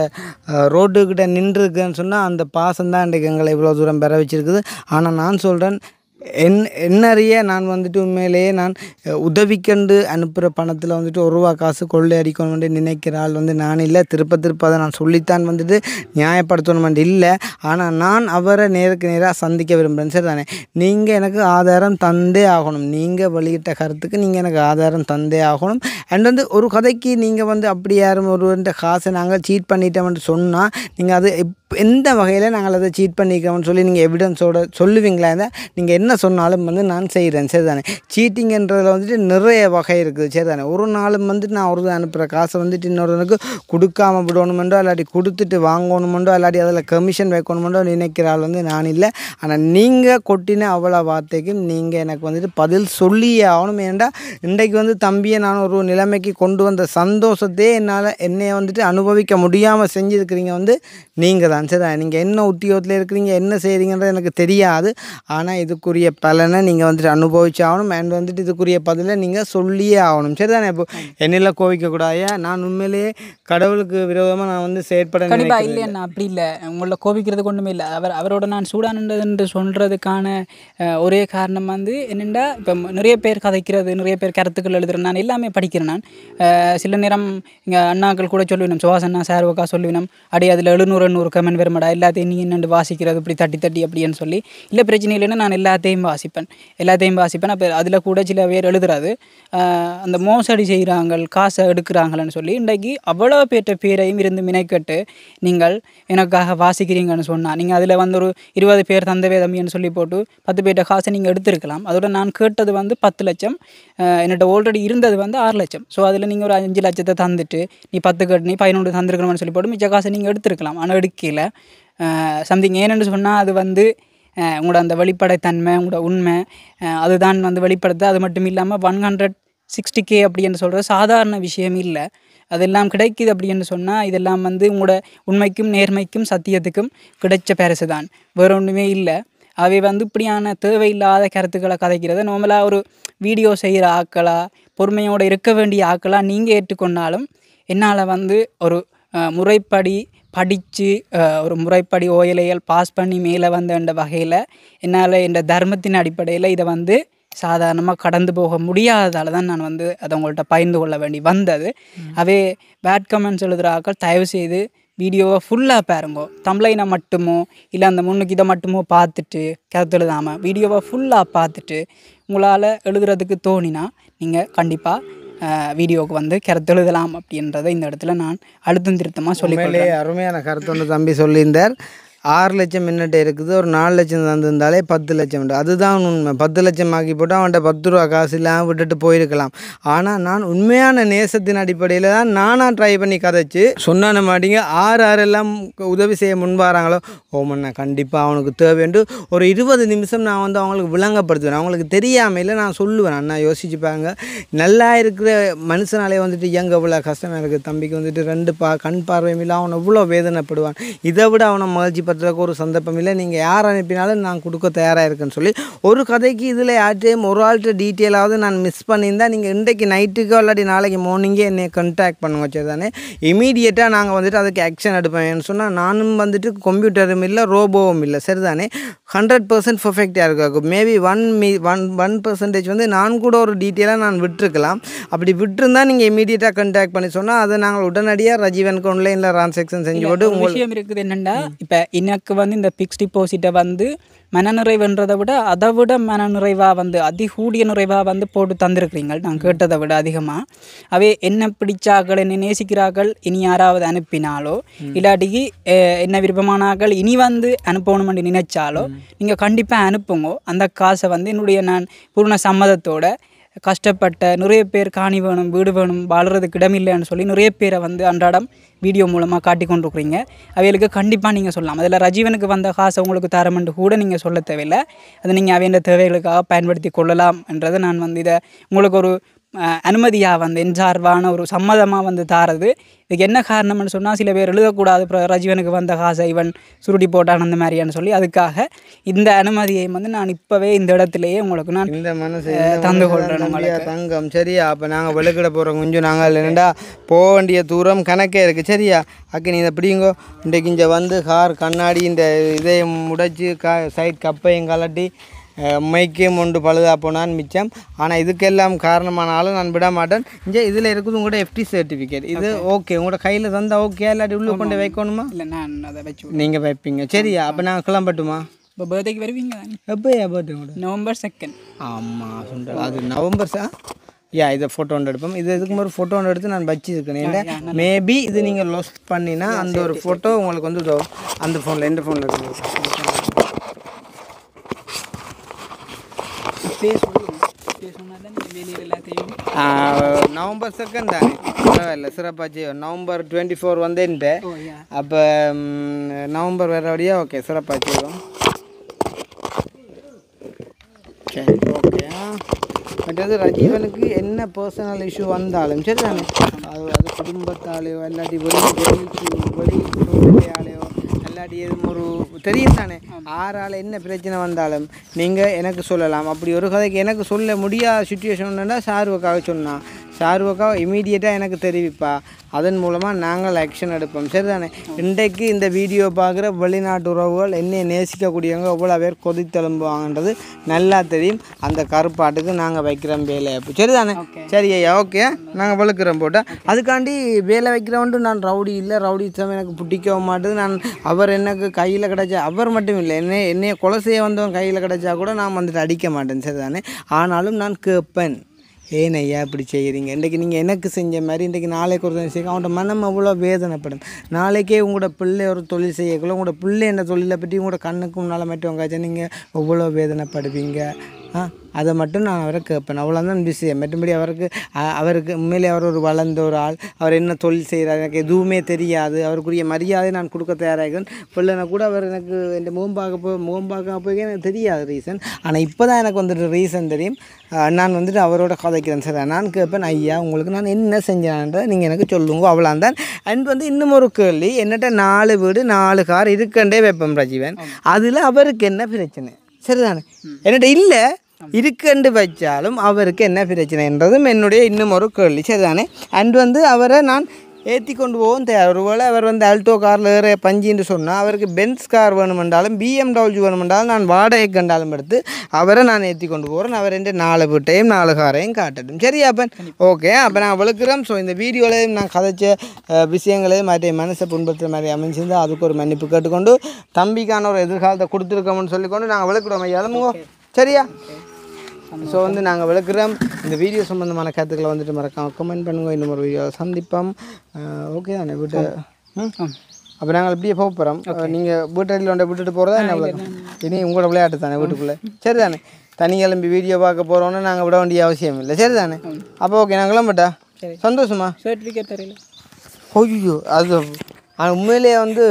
ரோட்டுக்கிட்ட நின்றுருக்குன்னு சொன்னால் அந்த பாசம் தான் இன்றைக்கு எங்களை இவ்வளோ தூரம் பெற வச்சிருக்குது ஆனால் நான் சொல்கிறேன் என் என்னறிய நான் வந்துட்டு உண்மையிலேயே நான் உதவிக்கண்டு அனுப்புகிற பணத்தில் வந்துட்டு ஒரு ரூபா காசு கொள்ளை அடிக்கணும் நினைக்கிற ஆள் வந்து நான் இல்லை திருப்ப திருப்ப அதை நான் சொல்லித்தான் வந்துட்டு நியாயப்படுத்தணும் இல்லை ஆனால் நான் அவரை நேருக்கு நேராக சந்திக்க விரும்புகிறேன் சரி தானே நீங்கள் எனக்கு ஆதாரம் தந்தே ஆகணும் நீங்கள் வெளியிட்ட கருத்துக்கு நீங்கள் எனக்கு ஆதாரம் தந்தே ஆகணும் அண்ட் வந்து ஒரு கதைக்கு நீங்கள் வந்து அப்படி யாரும் ஒருவன்ட்ட காசை நாங்கள் சீட் பண்ணிட்டோம்னு சொன்னால் நீங்கள் அது எந்த வகையில் நாங்கள் அதை சீட் பண்ணிக்கிறோம்னு சொல்லி நீங்கள் எவிடன்ஸோட சொல்லுவீங்களா இருந்தால் நீங்கள் என்ன சொன்னாலும் வந்து நான் செய்கிறேன் சரி தானே சீட்டிங்கன்றதில் வந்துட்டு நிறைய வகை இருக்குது சரி தானே ஒரு நாளும் வந்துட்டு நான் ஒரு அனுப்புகிற காசை வந்துட்டு இன்னொருவனுக்கு கொடுக்காம விடணுமெண்டோ இல்லாட்டி கொடுத்துட்டு வாங்கணுமென்றோ இல்லாட்டி அதில் கமிஷன் வைக்கணுமெண்டோ நினைக்கிற ஆள் வந்து நான் இல்லை ஆனால் நீங்கள் கொட்டின அவ்வளோ வார்த்தைக்கும் நீங்கள் எனக்கு வந்துட்டு பதில் சொல்லியே ஆகணும் ஏன்டா இன்றைக்கு வந்து தம்பியை நான் ஒரு நிலைமைக்கு கொண்டு வந்த சந்தோஷத்தையே என்னால் என்னையை வந்துட்டு அனுபவிக்க முடியாமல் செஞ்சுருக்கிறீங்க வந்து நீங்கள் தான் நான் நீங்கள் என்ன உத்தியோகத்தில் இருக்கிறீங்க என்ன செய்கிறீங்கன்றது எனக்கு தெரியாது ஆனால் இதுக்குரிய பலனை நீங்கள் வந்துட்டு அனுபவிச்சாகணும் அண்ட் வந்துட்டு இதுக்குரிய பதிலை நீங்கள் சொல்லியே ஆகணும் சரி தானே இப்போ என்னெல்லாம் கோவிக்கக்கூடாது நான் உண்மையிலேயே கடவுளுக்கு விரோதமாக நான் வந்து செயற்பட கண்டிப்பாக இல்லை நான் அப்படி இல்லை உங்களை கோபிக்கிறதுக்கு ஒன்றுமே இல்லை அவர் அவரோட நான் சூடானது என்று சொல்கிறதுக்கான ஒரே காரணம் வந்து என்னென்னா இப்போ நிறைய பேர் கதைக்கிறது நிறைய பேர் கருத்துக்கள் எழுதுகிறேன் நான் எல்லாமே படிக்கிறேன் நான் சில நேரம் இங்கே அண்ணாக்கள் கூட சொல்லுவினோம் சுவாசண்ணா அண்ணா சார் ஒக்கா சொல்லுவினோம் அடி அதில் எழுநூறு எண்ணூறு கமெண்ட் வருமாடா எல்லாத்தையும் நீ என்ன வாசிக்கிறது இப்படி தட்டி தட்டி அப்படின்னு சொல்லி இல்லை பிரச்சனை இல்லைன்னா நான் எல்லாத்தையும் வாசிப்பேன் எல்லாத்தையும் வாசிப்பேன் அப்போ அதில் கூட சில பேர் எழுதுறாது அந்த மோசடி செய்கிறாங்க காசை எடுக்கிறாங்களன்னு சொல்லி இன்றைக்கு அவ்வளோ பேர்ட்ட பேரையும் இருந்து மினைக்கட்டு நீங்கள் எனக்காக வாசிக்கிறீங்கன்னு சொன்னால் நீங்கள் அதில் வந்து ஒரு இருபது பேர் தந்தவே தம்பின்னு சொல்லி போட்டு பத்து பேர்ட்ட காசை நீங்கள் எடுத்துருக்கலாம் அதோட நான் கேட்டது வந்து பத்து லட்சம் என்னோட ஆல்ரெடி இருந்தது வந்து ஆறு லட்சம் ஸோ அதில் நீங்கள் ஒரு அஞ்சு லட்சத்தை தந்துட்டு நீ பத்து கட்டு நீ பதினொன்று தந்திருக்கணும்னு சொல்லி போட்டு மிச்ச காசை நீங்கள் எடுத்துருக்கலாம் ஆனால் எடுக்கல தெரியல சம்திங் ஏன்னு சொன்னால் அது வந்து உங்களோட அந்த வெளிப்படைத்தன்மை உங்களோட உண்மை அதுதான் வந்து வெளிப்படுத்த அது மட்டும் இல்லாமல் ஒன் ஹண்ட்ரட் சிக்ஸ்டி கே அப்படின்னு சொல்கிற சாதாரண விஷயம் இல்லை அதெல்லாம் கிடைக்குது அப்படின்னு சொன்னால் இதெல்லாம் வந்து உங்களோட உண்மைக்கும் நேர்மைக்கும் சத்தியத்துக்கும் கிடைச்ச பேரசு தான் வேற ஒன்றுமே இல்லை அவை வந்து இப்படியான தேவையில்லாத கருத்துக்களை கதைக்கிறத நார்மலாக ஒரு வீடியோ செய்கிற ஆக்களா பொறுமையோடு இருக்க வேண்டிய ஆக்களாக நீங்கள் ஏற்றுக்கொண்டாலும் என்னால் வந்து ஒரு முறைப்படி படித்து ஒரு முறைப்படி ஓயிலைகள் பாஸ் பண்ணி மேலே என்ற வகையில் என்னால் என்ற தர்மத்தின் அடிப்படையில் இதை வந்து சாதாரணமாக கடந்து போக முடியாததால் தான் நான் வந்து அதை உங்கள்கிட்ட பகிர்ந்து கொள்ள வேண்டி வந்தது அவே பேட் கமெண்ட்ஸ் எழுதுகிற ஆக்கள் தயவு செய்து வீடியோவை ஃபுல்லாக பாருங்கோ தமிழைனை மட்டுமோ இல்லை அந்த முன்னுக்கு இதை மட்டுமோ பார்த்துட்டு கருத்து எழுதாமல் வீடியோவை ஃபுல்லாக பார்த்துட்டு உங்களால் எழுதுறதுக்கு தோணினா நீங்கள் கண்டிப்பாக வீடியோவுக்கு வந்து கருத்தெழுதலாம் அப்படின்றத இந்த இடத்துல நான் அழுத்தம் திருத்தமாக சொல்லி அருமையான கருத்து ஒன்று தம்பி சொல்லியிருந்தார் ஆறு லட்சம் என்னட்ட இருக்குது ஒரு நாலு லட்சம் தந்திருந்தாலே பத்து லட்சம் அதுதான் உண்மை பத்து லட்சம் ஆக்கி போட்டு அவன்கிட்ட பத்து ரூபா காசு இல்லாமல் விட்டுட்டு போயிருக்கலாம் ஆனால் நான் உண்மையான நேசத்தின் அடிப்படையில் தான் நானாக ட்ரை பண்ணி கதைச்சு சொன்னான மாட்டிங்க ஆறு ஆறெல்லாம் உதவி செய்ய முன்பாராங்களோ ஓமண்ணா கண்டிப்பாக அவனுக்கு தேவைண்டு ஒரு இருபது நிமிஷம் நான் வந்து அவங்களுக்கு விளங்கப்படுத்துவேன் அவங்களுக்கு தெரியாமையில் நான் சொல்லுவேன் அண்ணா யோசிச்சுப்பாங்க நல்லா இருக்கிற மனுஷனாலே வந்துட்டு எங்க இவ்வளோ கஷ்டமாக இருக்குது தம்பிக்கு வந்துட்டு ரெண்டு பா கண் பார்வையும் இல்லை அவனை இவ்வளோ வேதனைப்படுவான் இதை விட அவனை மகிழ்ச்சி பற்றக்கு ஒரு சந்தர்ப்பம் இல்லை நீங்கள் யார் அனுப்பினாலும் நான் கொடுக்க தயாராக இருக்குன்னு சொல்லி ஒரு கதைக்கு இதில் யார்ட்டையும் ஒரு ஆள்கிட்ட டீட்டெயிலாவது நான் மிஸ் பண்ணியிருந்தால் நீங்கள் இன்றைக்கு நைட்டுக்கோ இல்லாட்டி நாளைக்கு மார்னிங்கே என்னை கண்டாக்ட் பண்ணுங்க சரி தானே இமீடியட்டாக நாங்கள் வந்துட்டு அதுக்கு ஆக்ஷன் எடுப்பேன் சொன்னால் நானும் வந்துட்டு கம்ப்யூட்டரும் இல்லை ரோபோவும் இல்லை சரி தானே ஹண்ட்ரட் பர்சன்ட் பர்ஃபெக்டாக இருக்காது maybe one me one one percentage வந்து நான் கூட ஒரு டீட்டெயிலாக நான் விட்டுருக்கலாம் அப்படி விட்டுருந்தால் நீங்கள் இமீடியட்டாக கண்டாக்ட் பண்ணி சொன்னால் அதை நாங்கள் உடனடியாக ரஜீவனுக்கு ஆன்லைனில் டிரான்சாக்ஷன் செஞ்சு விட்டு உங்களுக்கு என்னென்னா இப்போ எனக்கு வந்து இந்த ஃபிக்ஸ் டிபாசிட்டை வந்து மனநிறைவுன்றதை விட அதை விட மனநிறைவாக வந்து அதிகூடிய நிறைவாக வந்து போட்டு தந்திருக்கிறீங்கள் நான் கேட்டதை விட அதிகமாக அவை என்ன பிடிச்சார்கள் என்னை நேசிக்கிறார்கள் இனி யாராவது அனுப்பினாலோ இல்லாட்டிக்கு என்ன விருப்பமானார்கள் இனி வந்து என்று நினைச்சாலோ நீங்கள் கண்டிப்பாக அனுப்புங்க அந்த காசை வந்து என்னுடைய நான் பூர்ண சம்மதத்தோடு கஷ்டப்பட்ட நிறைய பேர் காணி வேணும் வீடு வேணும் வாழ்கிறதுக்கு இடம் இல்லைன்னு சொல்லி நிறைய பேரை வந்து அன்றாடம் வீடியோ மூலமாக காட்டி கொண்டிருக்கிறீங்க அவைகளுக்கு கண்டிப்பாக நீங்கள் சொல்லலாம் அதில் ரஜீவனுக்கு வந்த காசை உங்களுக்கு தரமென்று கூட நீங்கள் சொல்ல தேவையில்லை அதை நீங்கள் அவையின் தேவைகளுக்காக பயன்படுத்தி கொள்ளலாம் என்றதை நான் வந்து இதை உங்களுக்கு ஒரு அனுமதியாக வந்து என் ஒரு சம்மதமாக வந்து தாரது இதுக்கு என்ன காரணம்னு சொன்னால் சில பேர் எழுதக்கூடாது ரஜீவனுக்கு வந்த காசை இவன் சுருட்டி போட்டான் அந்த மாதிரியானு சொல்லி அதுக்காக இந்த அனுமதியை வந்து நான் இப்போவே இந்த இடத்துலையே உங்களுக்கு நான் இந்த மனசு தந்து கொள்கிறேன் தங்கம் சரியா அப்போ நாங்கள் விளக்கிட போகிறோம் கொஞ்சம் நாங்கள் இல்லைண்டா போக வேண்டிய தூரம் கணக்கே இருக்குது சரியா அக்கி நீ இதை பிடிங்கோ இன்றைக்கு இங்கே வந்து கார் கண்ணாடி இந்த இதை முடைச்சி கா சைட் கப்பையும் கலட்டி மொண்டு பழுதா பழுதாப்போனான்னு மிச்சம் ஆனால் இதுக்கெல்லாம் காரணமானாலும் நான் விட மாட்டேன் இங்கே இதில் இருக்குது உங்களோட எஃப்டி சர்டிஃபிகேட் இது ஓகே உங்களோட கையில் தந்தால் ஓகே இல்லாட்டி உள்ளே கொண்டு வைக்கணுமா இல்லை நான் அதை வச்சு நீங்கள் வைப்பீங்க சரியா அப்போ நான் கிளம்பட்டுமா இப்போ பர்த்டேக்கு வருவீங்க எப்போ பர்த்டே கூட நவம்பர் செகண்ட் ஆமாம் சொல்கிறேன் அது நவம்பர் சா யா இதை ஃபோட்டோ ஒன்று எடுப்போம் இது இதுக்கு ஒரு ஃபோட்டோ ஒன்று எடுத்து நான் வச்சுருக்கேன் ஏன்னா மேபி இது நீங்கள் லோஸ் பண்ணினா அந்த ஒரு ஃபோட்டோ உங்களுக்கு வந்து அந்த ஃபோனில் எந்த ஃபோனில் இருக்குது நவம்பர் செகண்ட் தானே பரவாயில்ல சிறப்பாக நவம்பர் டுவெண்ட்டி ஃபோர் வந்தேன்ட்டு அப்போ நவம்பர் வழியா ஓகே சிறப்பாக சரி ஓகே மற்றது ரஜீவனுக்கு என்ன பர்சனல் இஷ்யூ வந்தாலும் சரி தானே அது குடும்பத்தாலேயோ இல்லாட்டி வெளியே இல்லாட்டியதும் ஒரு தெரியும் தானே ஆறால் என்ன பிரச்சனை வந்தாலும் நீங்கள் எனக்கு சொல்லலாம் அப்படி ஒரு கதைக்கு எனக்கு சொல்ல முடியாத சுச்சுவேஷன் சாருவுக்காக சொன்னான் ஷாருக்கா இமீடியட்டாக எனக்கு தெரிவிப்பா அதன் மூலமாக நாங்கள் ஆக்ஷன் எடுப்போம் சரிதானே இன்றைக்கு இந்த வீடியோ பார்க்குற வெளிநாட்டு உறவுகள் என்னை நேசிக்கக்கூடியவங்க எவ்வளோ பேர் கொதித்தெலும்புவாங்கன்றது நல்லா தெரியும் அந்த கருப்பாட்டுக்கு நாங்கள் வைக்கிறோம் வேலை ஆப்பு சரிதானே சரி ஐயா ஓகே நாங்கள் வளர்க்குறோம் போட்டால் அதுக்காண்டி வேலை வைக்கிறவன்ட்டு நான் ரவுடி இல்லை ரவுடி எனக்கு பிடிக்கவும் மாட்டேது நான் அவர் எனக்கு கையில் கிடச்சா அவர் மட்டும் இல்லை என்னை என்னைய கொலை செய்ய வந்தவன் கையில் கிடச்சா கூட நான் வந்துட்டு அடிக்க மாட்டேன் சரிதானே ஆனாலும் நான் கேட்பேன் ஏன் ஐயா இப்படி செய்கிறீங்க இன்றைக்கி நீங்கள் எனக்கு செஞ்ச மாதிரி இன்றைக்கி நாளைக்கு தொழில் செய்ய அவங்களோட மனம் அவ்வளோ வேதனைப்படும் நாளைக்கே உங்களோட பிள்ளை ஒரு தொழில் செய்யக்குள்ள உங்களோட பிள்ளை என்ன தொழிலை பற்றி உங்களோட கண்ணுக்கு முன்னால் மட்டும் உங்காச்சும் நீங்கள் அவ்வளோ வேதனைப்படுவீங்க அதை மட்டும் நான் அவரை கேட்பேன் அவ்வளோதான் பிஸி மற்றபடி அவருக்கு அவருக்கு உண்மையிலே அவர் ஒரு வளர்ந்த ஒரு ஆள் அவர் என்ன தொழில் செய்கிறார் எனக்கு எதுவுமே தெரியாது அவருக்குரிய மரியாதை நான் கொடுக்க தயாராகிறேன் பிள்ளைனா கூட அவர் எனக்கு என் முகம் பார்க்க போய் முகம் பார்க்க போய் எனக்கு தெரியாது ரீசன் ஆனால் இப்போ தான் எனக்கு வந்துட்டு ரீசன் தெரியும் நான் வந்துட்டு அவரோட கதைக்கிறேன் சார் நான் கேட்பேன் ஐயா உங்களுக்கு நான் என்ன செஞ்சேன்றதை நீங்கள் எனக்கு சொல்லுங்க அவ்வளோ தான் அண்ட் வந்து இன்னும் ஒரு கேள்வி என்னட்ட நாலு வீடு நாலு கார் இருக்கண்டே வைப்பேன் ரஜிவன் அதில் அவருக்கு என்ன பிரச்சனை சரிதானே என்னட்ட இல்லை இருக்கண்டு வச்சாலும் அவருக்கு என்ன என்றதும் என்னுடைய இன்னும் ஒரு கேள்வி சரிதானே அண்ட் வந்து அவரை நான் ஏற்றி கொண்டு போவோம் தேவை ஒருவேளை அவர் வந்து அல்டோ காரில் ஏற பஞ்சின்னு சொன்னால் அவருக்கு பென்ஸ் கார் வேணுமென்றாலும் பிஎம்டபிள்யூ வேணுமென்றாலும் நான் வாடகை கண்டாலும் எடுத்து அவரை நான் ஏற்றி கொண்டு போகிறேன் அவர் என்ற நாலு வீட்டையும் நாலு காரையும் காட்டட்டும் சரி அப்போ ஓகே அப்போ நான் விளக்குறேன் ஸோ இந்த வீடியோலையும் நான் கதைச்ச விஷயங்களையும் மாதிரி மனசை புண்படுத்துகிற மாதிரி அமைஞ்சிருந்தால் அதுக்கு ஒரு மன்னிப்பு கேட்டுக்கொண்டு தம்பிக்கான ஒரு எதிர்காலத்தை கொடுத்துருக்கோம்னு சொல்லிக்கொண்டு நாங்கள் விளக்குறோம் ஐயா சரியா ஸோ வந்து நாங்கள் விளக்குறோம் இந்த வீடியோ சம்மந்தமான கருத்துக்களை வந்துட்டு மறக்காம கமெண்ட் பண்ணுங்க இன்னும் ஒரு வீடியோ சந்திப்போம் ஓகே தானே வீட்டு அப்போ நாங்கள் இப்படியே போக போகிறோம் நீங்கள் அடியில் ஒன்றை விட்டுட்டு போகிறதா என்ன இனி உங்களோட விளையாட்டு தானே வீட்டுக்குள்ளே சரி தானே தனி கிளம்பி வீடியோ பார்க்க போகிறோன்னு நாங்கள் விட வேண்டிய அவசியம் இல்லை சரி தானே அப்போ ஓகே நாங்கள் கிளம்பட்டா சந்தோஷமா சர்டிஃபிகேட் தெரியல ஓய்யோ அது ஆனால் உண்மையிலேயே வந்து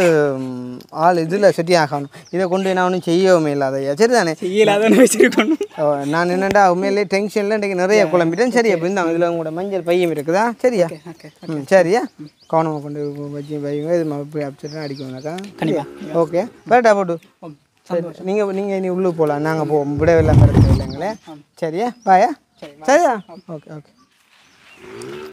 ஆள் இதில் செட்டி ஆகணும் இதை கொண்டு நான் ஒன்றும் செய்யவும் இல்லாத சரி தானே இல்லாதவனே வச்சிருக்கணும் நான் என்னடா உண்மையிலேயே டென்ஷன்ல இன்றைக்கு நிறைய குழம்பிட்டேன் சரி அப்படி இருந்தாங்க இதில் உங்களோட மஞ்சள் பையம் இருக்குதா சரியா ம் சரியா கவனமாக கொண்டு வச்சு பையங்க இது அப்படி அப்செட்லாம் கண்டிப்பாக ஓகே பரட்டா போட்டு சரி நீங்கள் நீங்கள் இனி உள்ளே போகலாம் நாங்கள் போவோம் விடவில்லை கரெக்டாக இல்லைங்களே சரியா பாயா சரியா ஓகே ஓகே